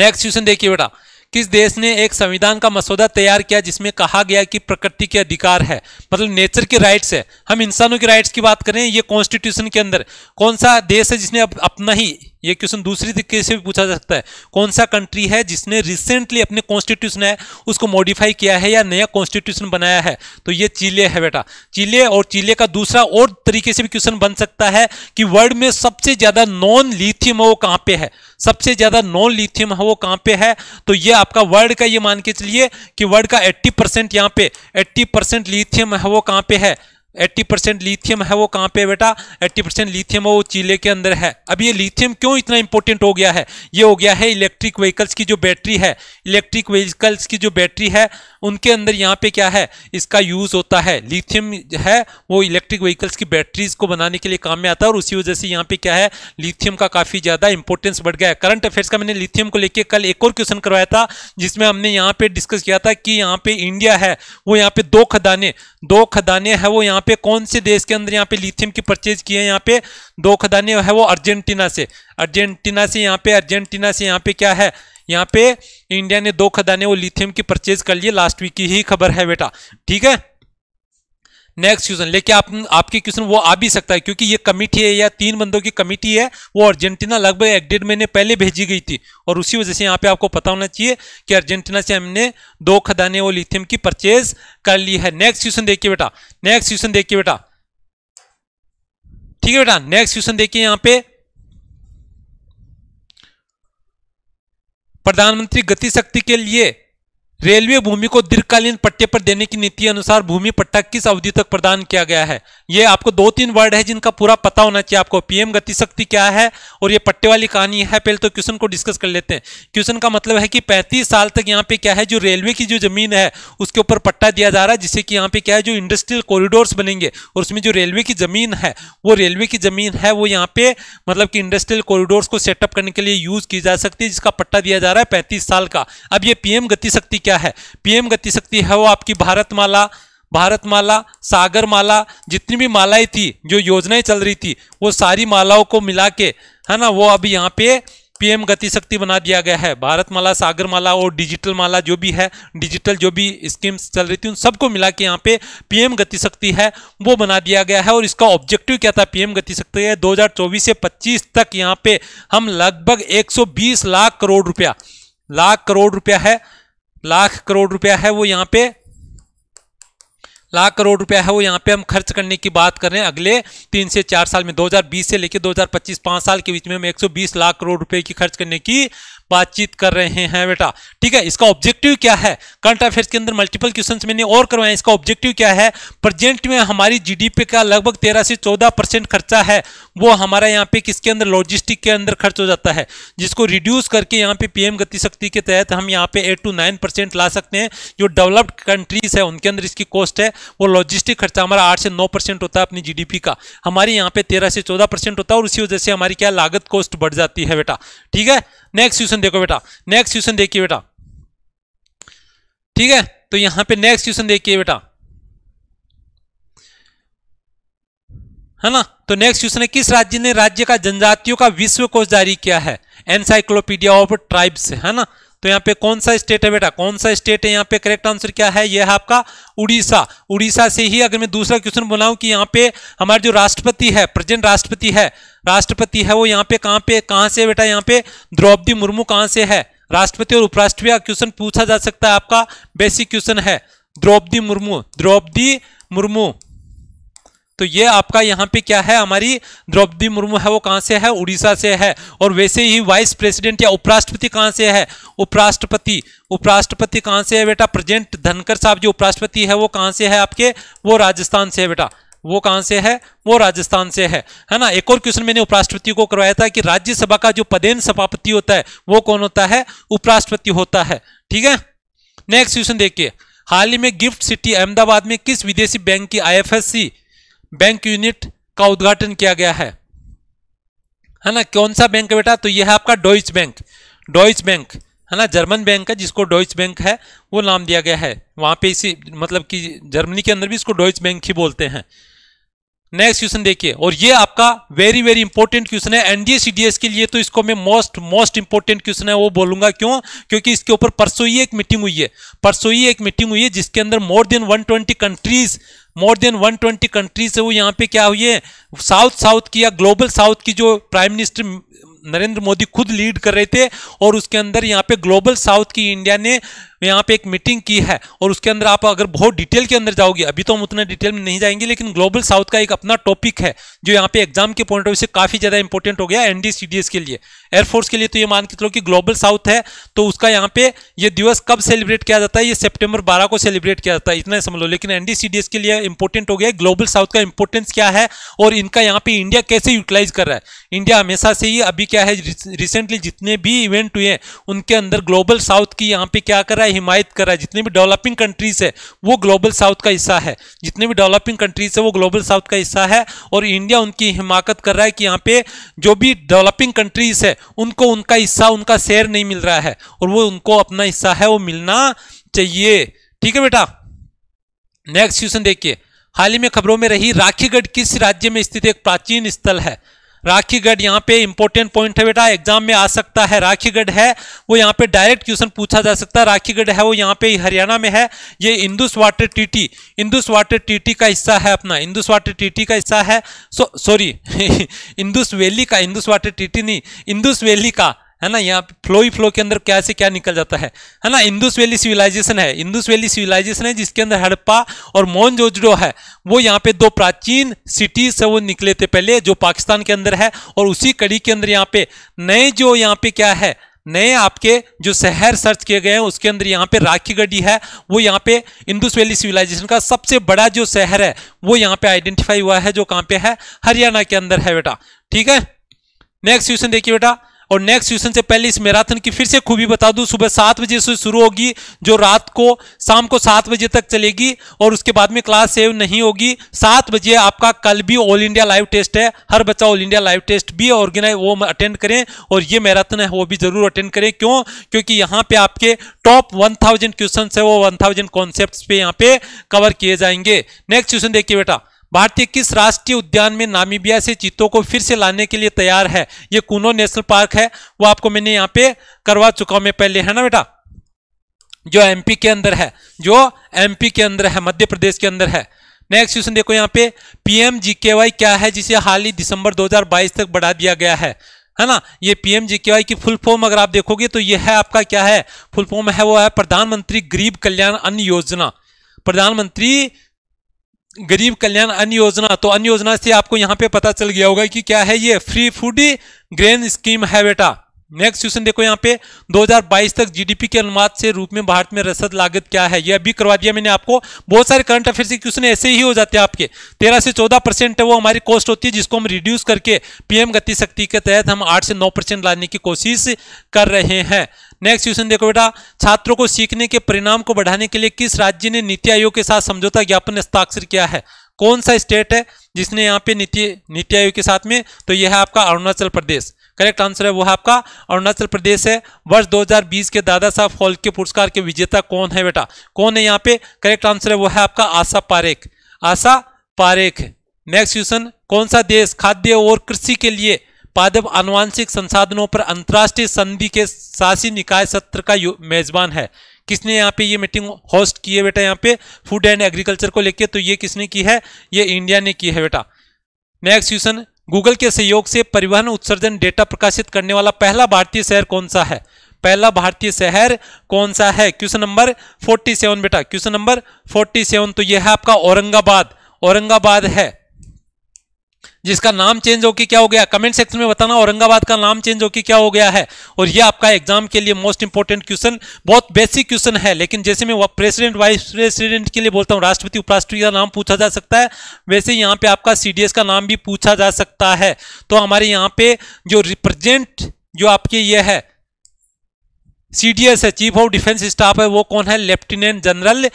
नेक्स्ट क्वेश्चन देखिए बेटा किस देश ने एक संविधान का मसौदा तैयार किया जिसमें कहा गया कि प्रकृति के अधिकार है मतलब नेचर के राइट्स है हम इंसानों के राइट्स की बात करें ये कॉन्स्टिट्यूशन के अंदर कौन सा देश है जिसने अपना ही ये क्वेश्चन दूसरी तरीके से भी पूछा जा सकता है कौन सा कंट्री है जिसने रिसेंटली अपने कॉन्स्टिट्यूशन है उसको मॉडिफाई किया है या नया कॉन्स्टिट्यूशन बनाया है तो ये चिले है बेटा चिले और चिले का दूसरा और तरीके से भी क्वेश्चन बन सकता है कि वर्ल्ड में सबसे ज्यादा नॉन लिथियम वो कहाँ पे है सबसे ज्यादा नॉन लिथियम वो कहाँ पे है तो ये आपका वर्ल्ड का ये मान के चलिए कि वर्ल्ड का एट्टी परसेंट यहाँ पे एट्टी परसेंट लिथियम है वो कहाँ पे है एट्टी परसेंट लिथियम है वो कहाँ पे बेटा एट्टी परसेंट लिथियम वो चीले के अंदर है अब ये लिथियम क्यों इतना इंपॉर्टेंट हो गया है ये हो गया है इलेक्ट्रिक व्हीकल्स की जो बैटरी है इलेक्ट्रिक व्हीकल्स की जो बैटरी है उनके अंदर यहाँ पे क्या है इसका यूज़ होता है लिथियम है वो इलेक्ट्रिक व्हीकल्स की बैटरीज को बनाने के लिए काम में आता है और उसी वजह से यहाँ पे क्या है लिथियम का काफ़ी ज़्यादा इंपॉर्टेंस बढ़ गया है करंट अफेयर्स का मैंने लिथियम को लेकर कल एक और क्वेश्चन करवाया था जिसमें हमने यहाँ पे डिस्कस किया था कि यहाँ पे इंडिया है वो यहाँ पे दो खदाने दो खदाने हैं वो यहाँ पे कौन से देश के अंदर यहाँ पे लिथियम की परचेज की है यहाँ पे दो खदाने है वो अर्जेंटीना से अर्जेंटीना से यहाँ पे अर्जेंटीना से यहाँ पे क्या है यहाँ पे इंडिया ने दो खदाने वो लिथियम की परचेज कर लिए लास्ट वीक की ही खबर है बेटा ठीक है नेक्स्ट क्वेश्चन लेकिन आप, आपके क्वेश्चन वो आ भी सकता है क्योंकि ये कमिटी है या तीन बंदों की कमिटी है वो अर्जेंटीना लगभग एक डेढ़ महीने पहले भेजी गई थी और उसी वजह से यहाँ पे आपको पता होना चाहिए कि अर्जेंटीना से हमने दो खदाने और लिथियम की परचेज कर ली है नेक्स्ट क्वेश्चन देखिए बेटा नेक्स्ट क्वेश्चन देखिए बेटा ठीक है बेटा नेक्स्ट क्वेश्चन देखिए यहाँ पे प्रधानमंत्री गति शक्ति के लिए रेलवे भूमि को दीर्घकालीन पट्टे पर देने की नीति अनुसार भूमि पट्टा किस अवधि तक प्रदान किया गया है ये आपको दो तीन वर्ड है जिनका पूरा पता होना चाहिए आपको पीएम गतिशक्ति क्या है और ये पट्टे वाली कहानी है पहले तो क्वेश्चन को डिस्कस कर लेते हैं क्वेश्चन का मतलब है कि पैंतीस साल तक यहाँ पे क्या है जो रेलवे की जो जमीन है उसके ऊपर पट्टा दिया जा रहा है जिससे कि यहाँ पे क्या है जो इंडस्ट्रियल कॉरिडोर्स बनेंगे और उसमें जो रेलवे की जमीन है वो रेलवे की जमीन है वो यहाँ पे मतलब कि इंडस्ट्रियल कॉरिडोर्स को सेटअप करने के लिए यूज की जा सकती है जिसका पट्टा दिया जा रहा है पैंतीस साल का अब ये पीएम गतिशक्ति क्या क्या है पीएम गति शक्ति है वो आपकी भारतमाला भारतमाला सागरमाला जितनी भी मालाएं थी जो योजनाएं चल रही थी वो सारी मालाओं को मिला के है ना वो अभी यहाँ पे पीएम गति शक्ति बना दिया गया है भारतमाला सागरमाला और डिजिटल माला जो भी है डिजिटल जो भी स्कीम्स चल रही थी उन सबको मिला के यहाँ पे पीएम गति शक्ति है वो बना दिया गया है और इसका ऑब्जेक्टिव क्या था पीएम गति शक्ति है 2024 से 25 तक यहाँ पे हम लगभग 120 लाख करोड़ रुपया लाख करोड़ रुपया है लाख करोड़ रुपया है वो यहाँ पे लाख करोड़ रुपया है वो यहाँ पे हम खर्च करने की बात कर रहे हैं अगले तीन से चार साल में 2020 से लेकर 2025 पांच साल के बीच में हम 120 लाख करोड़ रुपए की खर्च करने की बातचीत कर रहे हैं बेटा ठीक है इसका ऑब्जेक्टिव क्या है करंट अफेयर्स के अंदर मल्टीपल क्वेश्चन मैंने और करवाया इसका ऑब्जेक्टिव क्या है प्रेजेंट में हमारी जीडीपी का लगभग तेरह से चौदह परसेंट खर्चा है वो हमारा यहाँ पे किसके अंदर लॉजिस्टिक के अंदर खर्च हो जाता है जिसको रिड्यूस करके यहाँ पे पीएम गतिशक्ति के तहत हम यहाँ पे एट टू नाइन परसेंट ला सकते हैं जो डेवलप्ड कंट्रीज है उनके अंदर इसकी कॉस्ट है वो लॉजिस्टिक खर्चा हमारा आठ से नौ परसेंट होता है अपनी जीडीपी का हमारे यहाँ पे तेरह से चौदह परसेंट होता है और उसी वजह से हमारी क्या लागत कॉस्ट बढ़ जाती है बेटा ठीक है नेक्स्ट क्वेश्चन देखो बेटा नेक्स्ट क्वेश्चन देखिए बेटा ठीक है तो यहाँ पे नेक्स्ट क्वेश्चन देखिए बेटा है ना तो नेक्स्ट क्वेश्चन है किस राज्य ने राज्य का जनजातियों का विश्व कोष जारी किया है एनसाइक्लोपीडिया ऑफ ट्राइब्स है ना तो यहाँ पे कौन सा स्टेट है बेटा कौन सा स्टेट है यहाँ पे करेक्ट आंसर क्या है यह है आपका उड़ीसा उड़ीसा से ही अगर मैं दूसरा क्वेश्चन बोलाऊ की यहाँ पे हमारे जो राष्ट्रपति है प्रेजेंट राष्ट्रपति है राष्ट्रपति है वो यहाँ पे कहाँ पे कहाँ से बेटा यहाँ पे द्रौपदी मुर्मू कहाँ से है राष्ट्रपति और उपराष्ट्रपति का क्वेश्चन पूछा जा सकता है आपका बेसिक क्वेश्चन है द्रौपदी मुर्मू द्रौपदी मुर्मू तो ये आपका यहाँ पे क्या है हमारी द्रौपदी मुर्मू है वो कहाँ से है उड़ीसा से है और वैसे ही वाइस प्रेसिडेंट या उपराष्ट्रपति कहाँ से है उपराष्ट्रपति उपराष्ट्रपति कहाँ से है बेटा प्रेजेंट धनकर साहब जो उपराष्ट्रपति है वो कहाँ से है आपके वो राजस्थान से है बेटा वो कहाँ से है वो राजस्थान से है है ना एक और क्वेश्चन मैंने उपराष्ट्रपति को करवाया था कि राज्यसभा का जो पदेन सभापति होता है वो कौन होता है उपराष्ट्रपति होता है ठीक है नेक्स्ट क्वेश्चन देखिए हाल ही में गिफ्ट सिटी अहमदाबाद में किस विदेशी बैंक की आईएफएससी बैंक यूनिट का उद्घाटन किया गया है है ना कौन सा बैंक है बेटा तो यह है आपका डॉइच बैंक डॉइच बैंक है ना जर्मन बैंक है जिसको डॉइच बैंक है वो नाम दिया गया है वहां पे इसी मतलब कि जर्मनी के अंदर भी इसको डॉइच बैंक ही बोलते हैं नेक्स्ट क्वेश्चन देखिए और ये आपका वेरी वेरी इंपॉर्टेंट क्वेश्चन है एनडीए सीडीएस के लिए तो इसको मैं मोस्ट मोस्ट इंपॉर्टेंट क्वेश्चन है वो बोलूंगा क्यों क्योंकि इसके ऊपर परसों ही एक मीटिंग हुई है परसों ही एक मीटिंग हुई है जिसके अंदर more than 120 countries more than 120 countries है वो यहाँ पे क्या हुई है साउथ साउथ की या ग्लोबल साउथ की जो प्राइम मिनिस्टर नरेंद्र मोदी खुद लीड कर रहे थे और उसके अंदर यहाँ पे ग्लोबल साउथ की इंडिया ने ने यहाँ पे एक मीटिंग की है और उसके अंदर आप अगर बहुत डिटेल के अंदर जाओगे अभी तो हम उतना डिटेल में नहीं जाएंगे लेकिन ग्लोबल साउथ का एक अपना टॉपिक है जो यहाँ पे एग्जाम के पॉइंट ऑफ व्यू से काफी ज्यादा इंपॉर्टेंट हो गया एनडीसीडीएस के लिए एयरफोर्स के लिए तो ये मान के चलो कि ग्लोबल साउथ है तो उसका यहाँ पे ये दिवस कब सेलिब्रेट किया जाता है ये सेप्टेम्बर बारह को सेलिब्रेट किया जाता है इतना समझ लो लेकिन एनडीसीडीएस के लिए इंपॉर्टेंट हो गया ग्लोबल साउथ का इंपॉर्टेंस क्या है और इनका यहाँ पे इंडिया कैसे यूटिलाइज कर रहा है इंडिया हमेशा से ही अभी क्या है रिसेंटली जितने भी इवेंट हुए उनके अंदर ग्लोबल साउथ की यहाँ पे क्या कर रहा है हिमायत कर रहा है जितनी भी डेवलपिंग कंट्रीज है वो ग्लोबल साउथ का हिस्सा है जितनी भी डेवलपिंग कंट्रीज है वो ग्लोबल साउथ का हिस्सा है और इंडिया उनकी हिमाकत कर रहा है कि यहाँ पे जो भी डेवलपिंग कंट्रीज है उनको उनका हिस्सा उनका शेयर नहीं मिल रहा है और वो उनको अपना हिस्सा है वो मिलना चाहिए ठीक है बेटा नेक्स्ट क्वेश्चन देखिए हाल ही में खबरों में रही राखीगढ़ किस राज्य में स्थित एक प्राचीन स्थल है राखीगढ़ यहाँ पे इंपॉर्टेंट पॉइंट है बेटा एग्जाम में आ सकता है राखीगढ़ है वो यहाँ पे डायरेक्ट क्वेश्चन पूछा जा सकता है राखीगढ़ है वो यहाँ पे हरियाणा में है ये इंदुस वाटर टीटी इंदुस वाटर टीटी का हिस्सा है अपना इंदुस वाटर टीटी का हिस्सा है सो सॉरी इंदुस वैली का इंदुस वाटर टीटी नहीं इंदुस वैली का है ना यहाँ पे फ्लो ही फ्लो के अंदर क्या से क्या निकल जाता है है ना इंदुस वैली सिविलाइजेशन है इंदुस वैली सिविलाइजेशन है जिसके अंदर हड़प्पा और मोहन जोजडो है वो यहाँ पे दो प्राचीन सिटीज से वो निकले थे पहले जो पाकिस्तान के अंदर है और उसी कड़ी के अंदर यहाँ पे नए जो यहाँ पे क्या है नए आपके जो शहर सर्च किए गए हैं उसके अंदर यहाँ पे राखी गढ़ी है वो यहाँ पे इंदुस वैली सिविलाइजेशन का सबसे बड़ा जो शहर है वो यहाँ पे आइडेंटिफाई हुआ है जो कहाँ पे है हरियाणा के अंदर है बेटा ठीक है नेक्स्ट क्वेश्चन देखिए बेटा और नेक्स्ट ट्यूशन से पहले इस मैराथन की फिर से खूबी बता दूं सुबह सात बजे से शुरू होगी जो रात को शाम को सात बजे तक चलेगी और उसके बाद में क्लास सेव नहीं होगी सात बजे आपका कल भी ऑल इंडिया लाइव टेस्ट है हर बच्चा ऑल इंडिया लाइव टेस्ट भी ऑर्गेनाइज वो अटेंड करें और ये मैराथन है वो भी जरूर अटेंड करें क्यों क्योंकि यहाँ पे आपके टॉप वन थाउजेंड क्वेश्चन है वो वन थाउजेंड कॉन्सेप्ट पे यहाँ पे कवर किए जाएंगे नेक्स्ट क्वेश्चन देखिए बेटा भारतीय किस राष्ट्रीय उद्यान में नामीबिया से चीतों को फिर से लाने के लिए तैयार है ये कूनो नेशनल पार्क है वो आपको मैंने यहाँ पे करवा चुका हूं मैं पहले है ना बेटा जो एमपी के अंदर है जो एमपी के अंदर है मध्य प्रदेश के अंदर है नेक्स्ट क्वेश्चन देखो यहाँ पे पीएम क्या है जिसे हाल ही दिसंबर दो तक बढ़ा दिया गया है है ना ये पीएम की फुल फॉर्म अगर आप देखोगे तो ये है आपका क्या है फुल फॉर्म है वो है प्रधानमंत्री गरीब कल्याण अन्न योजना प्रधानमंत्री गरीब कल्याण अन्य योजना तो अन्य योजना से आपको यहाँ पे पता चल गया होगा कि क्या है ये फ्री फूड ग्रेन स्कीम है बेटा नेक्स्ट क्वेश्चन देखो यहाँ पे 2022 तक जीडीपी के अनुमान से रूप में भारत में रसद लागत क्या है यह अभी करवा दिया मैंने आपको बहुत सारे करंट अफेयर के क्वेश्चन ऐसे ही हो जाते हैं आपके 13 से 14 परसेंट है वो हमारी कॉस्ट होती है जिसको हम रिड्यूस करके पीएम गति शक्ति के तहत हम 8 से 9 परसेंट लाने की कोशिश कर रहे हैं नेक्स्ट क्वेश्चन देखो बेटा छात्रों को सीखने के परिणाम को बढ़ाने के लिए किस राज्य ने नीति आयोग के साथ समझौता ज्ञापन हस्ताक्षर किया है कौन सा स्टेट है जिसने यहाँ पे नीति नीति आयोग के साथ में तो यह है आपका अरुणाचल प्रदेश करेक्ट आंसर है वो है आपका अरुणाचल प्रदेश है वर्ष 2020 के दादा साहब फॉल के पुरस्कार के विजेता कौन है बेटा कौन है यहाँ पे करेक्ट आंसर है वो है आपका आशा पारेख आशा पारेख नेक्स्ट क्वेश्चन कौन सा देश खाद्य और कृषि के लिए पादव आनुवांशिक संसाधनों पर अंतर्राष्ट्रीय संधि के शासी निकाय सत्र का मेजबान है किसने यहाँ पे ये मीटिंग होस्ट की है बेटा यहाँ पे फूड एंड एग्रीकल्चर को लेके तो ये किसने की है ये इंडिया ने की है बेटा नेक्स्ट क्वेश्चन गूगल के सहयोग से परिवहन उत्सर्जन डेटा प्रकाशित करने वाला पहला भारतीय शहर कौन सा है पहला भारतीय शहर कौन सा है क्वेश्चन नंबर 47 बेटा क्वेश्चन नंबर 47 तो यह है आपका औरंगाबाद औरंगाबाद है जिसका नाम चेंज होकर क्या हो गया कमेंट सेक्शन में बताना औरंगाबाद का नाम चेंज होकर क्या हो गया है और यह आपका एग्जाम के लिए मोस्ट इंपोर्टेंट क्वेश्चन बहुत बेसिक क्वेश्चन है लेकिन जैसे मैं प्रेसिडेंट वाइस प्रेसिडेंट के लिए बोलता हूँ राष्ट्रपति उपराष्ट्रपति का नाम पूछा जा सकता है वैसे यहाँ पे आपका सीडीएस का नाम भी पूछा जा सकता है तो हमारे यहाँ पे जो रिप्रेजेंट जो आपके ये है सी है चीफ ऑफ डिफेंस स्टाफ है वो कौन है लेफ्टिनेंट जनरल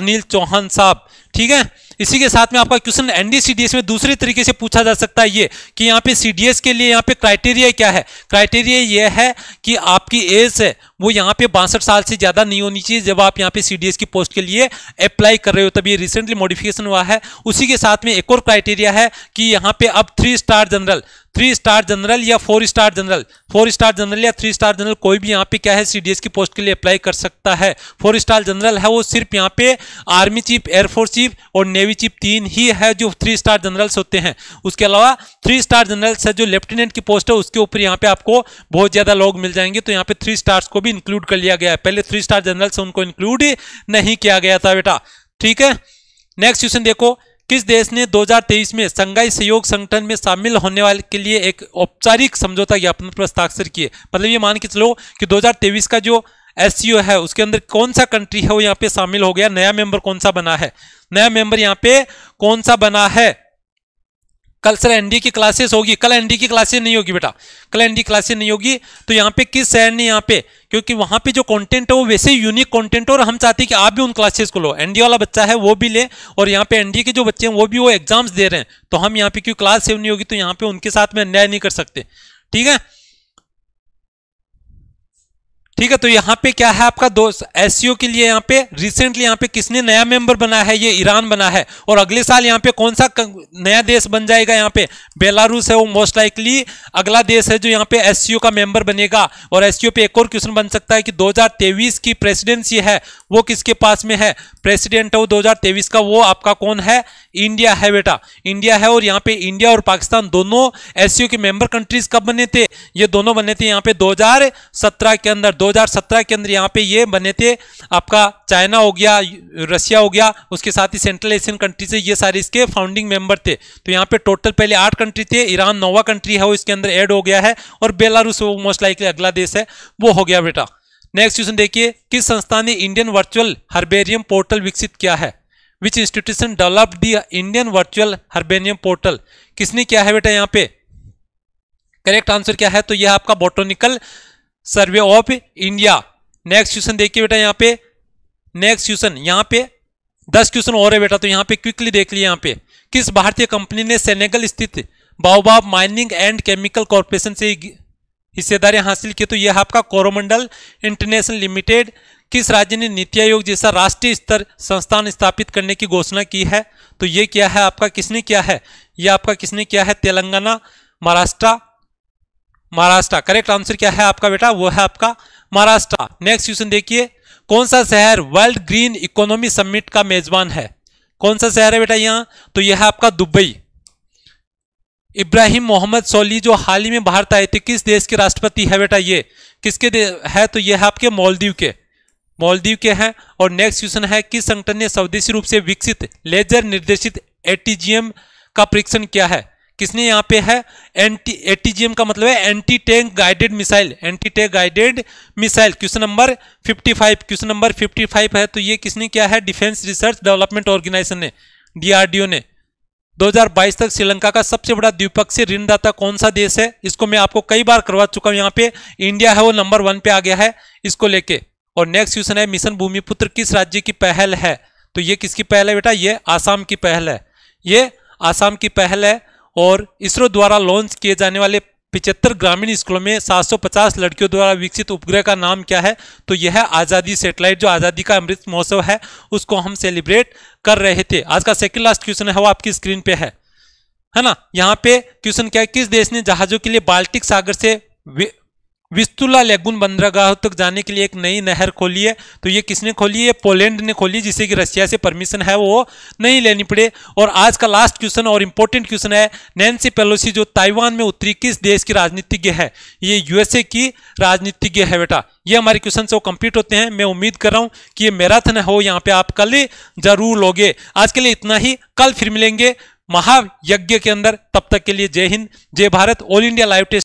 अनिल चौहान साहब ठीक है इसी के साथ में आपका क्वेश्चन एनडीसीडीएस में दूसरे तरीके से पूछा जा सकता है ये कि यहाँ पे सीडीएस के लिए यहाँ पे क्राइटेरिया क्या है क्राइटेरिया ये है कि आपकी एज है वो यहाँ पे बासठ साल से ज़्यादा नहीं होनी चाहिए जब आप यहाँ पे सीडीएस की पोस्ट के लिए अप्लाई कर रहे हो तभी रिसेंटली मॉडिफिकेशन हुआ है उसी के साथ में एक और क्राइटेरिया है कि यहाँ पे अब three star general three star general या four star general four star general या थ्री स्टार जनरल कोई भी यहाँ पे क्या है सीडीएस की पोस्ट के लिए अप्लाई कर सकता है फोर स्टार जनरल है वो सिर्फ यहाँ पे आर्मी चीफ एयरफोर्स चीफ और नेवी नेवी चीफ तीन ही है जो थ्री स्टार जनरल्स होते हैं उसके अलावा थ्री स्टार जनरल्स है जो लेफ्टिनेंट की पोस्ट है उसके ऊपर यहाँ पे आपको बहुत ज़्यादा लोग मिल जाएंगे तो यहाँ पे थ्री स्टार्स को भी इंक्लूड कर लिया गया है पहले थ्री स्टार जनरल्स उनको इंक्लूड नहीं किया गया था बेटा ठीक है नेक्स्ट क्वेश्चन देखो किस देश ने 2023 में संघाई सहयोग संगठन में शामिल होने वाले के लिए एक औपचारिक समझौता ज्ञापन पर हस्ताक्षर किए मतलब ये मान के चलो कि 2023 का जो एस है उसके अंदर कौन सा कंट्री है वो यहाँ पे शामिल हो गया नया मेंबर कौन सा बना है नया मेंबर यहाँ पे कौन सा बना है कल सर एनडी की क्लासेस होगी कल एनडी की क्लासेस नहीं होगी बेटा कल एनडी क्लासेस नहीं होगी तो यहाँ पे किस शहर ने यहाँ पे क्योंकि वहाँ पे जो कंटेंट है वो वैसे यूनिक कंटेंट है और हम चाहते हैं कि आप भी उन क्लासेस को लो एनडी वाला बच्चा है वो भी ले और यहाँ पे एनडी के जो बच्चे हैं वो भी वो एग्जाम्स दे रहे हैं तो हम यहाँ पे क्योंकि क्लास सेव नहीं होगी तो यहाँ पे उनके साथ में अन्याय नहीं कर सकते ठीक है ठीक है तो यहाँ पे क्या है आपका दो एस के लिए यहाँ पे रिसेंटली यहाँ पे किसने नया मेंबर बना है ये ईरान बना है और अगले साल यहाँ पे कौन सा नया देश बन जाएगा यहाँ पे बेलारूस है वो मोस्ट लाइकली अगला देश है जो यहाँ पे एस का मेंबर बनेगा और एस पे एक और क्वेश्चन बन सकता है कि दो की प्रेसिडेंसी है वो किसके पास में है प्रेसिडेंट है वो दो का वो आपका कौन है इंडिया है बेटा इंडिया है और यहाँ पे इंडिया और पाकिस्तान दोनों सी के मेंबर कंट्रीज कब बने थे ये दोनों बने थे यहाँ पे 2017 के अंदर 2017 के अंदर यहाँ पे ये बने थे आपका चाइना हो गया रशिया हो गया उसके साथ ही सेंट्रल एशियन कंट्रीज है ये सारे इसके फाउंडिंग मेंबर थे तो यहाँ पे टोटल पहले आठ कंट्री थे ईरान नौवा कंट्री है वो इसके अंदर एड हो गया है और बेलारूस वो मोस्ट लाइकली अगला देश है वो हो गया बेटा नेक्स्ट क्वेश्चन देखिए किस संस्था ने इंडियन वर्चुअल हर्बेरियम पोर्टल विकसित किया है which institution develop the Indian virtual herbarium portal किसने किया है बेटा यहाँ पे करेक्ट आंसर क्या है तो यह आपका botanical survey of India next question देखिए बेटा यहाँ पे नेक्स्ट क्वेश्चन यहाँ पे दस क्वेश्चन और है बेटा तो यहाँ पे क्विकली देख लिया यहाँ पे किस भारतीय कंपनी ने सेनेगल स्थित Baobab mining and chemical corporation से हिस्सेदारी हासिल की तो यह आपका कोरोमंडल इंटरनेशनल लिमिटेड ब्रिटिश राज्य ने नीति आयोग जैसा राष्ट्रीय स्तर संस्थान स्थापित करने की घोषणा की है तो ये क्या है आपका किसने किया है ये आपका किसने किया है तेलंगाना महाराष्ट्र महाराष्ट्र करेक्ट आंसर क्या है आपका बेटा वो है आपका महाराष्ट्र नेक्स्ट क्वेश्चन देखिए कौन सा शहर वर्ल्ड ग्रीन इकोनॉमी समिट का मेजबान है कौन सा शहर है बेटा यहाँ तो यह है आपका दुबई इब्राहिम मोहम्मद सोली जो हाल ही में भारत आए थे किस देश के राष्ट्रपति है बेटा ये किसके है तो यह है आपके मालदीव के मालदीव के हैं और नेक्स्ट क्वेश्चन है किस संगठन ने स्वदेशी रूप से विकसित लेजर निर्देशित एटीजीएम का परीक्षण किया है किसने यहाँ पे है एंटी एटीजीएम का मतलब है anti tank guided missile anti tank guided missile question number 55 question number 55 है तो ये किसने किया है डिफेंस रिसर्च डेवलपमेंट ऑर्गेनाइजेशन ने डीआरडीओ ने 2022 तक श्रीलंका का सबसे बड़ा द्विपक्षीय ऋणदाता कौन सा देश है इसको मैं आपको कई बार करवा चुका हूं यहाँ पे इंडिया है वो नंबर वन पे आ गया है इसको लेके और नेक्स्ट क्वेश्चन है मिशन भूमिपुत्र किस राज्य की पहल है तो ये किसकी पहल है बेटा ये आसाम की पहल है ये आसाम की पहल है और इसरो द्वारा लॉन्च किए जाने वाले पिचहत्तर ग्रामीण स्कूलों में 750 लड़कियों द्वारा विकसित उपग्रह का नाम क्या है तो यह है आज़ादी सेटेलाइट जो आज़ादी का अमृत महोत्सव है उसको हम सेलिब्रेट कर रहे थे आज का सेकंड लास्ट क्वेश्चन है वो आपकी स्क्रीन पे है है ना यहाँ पे क्वेश्चन क्या है किस देश ने जहाज़ों के लिए बाल्टिक सागर से विस्तुला लेगुन बंदरगाह तक जाने के लिए एक नई नहर खोली है तो ये किसने खोली है पोलैंड ने खोली जिसे कि रशिया से परमिशन है वो नहीं लेनी पड़े और आज का लास्ट क्वेश्चन और इम्पोर्टेंट क्वेश्चन है नैन्सी पेलोसी जो ताइवान में उत्तरी किस देश की राजनीतिज्ञ है ये यूएसए की राजनीतिज्ञ है बेटा ये हमारे क्वेश्चन से वो कंप्लीट होते हैं मैं उम्मीद कर रहा हूँ कि ये मैराथन हो यहाँ पे आप कल जरूर लोगे आज के लिए इतना ही कल फिर मिलेंगे महायज्ञ के अंदर तब तक के लिए जय हिंद जय Bharat all India live test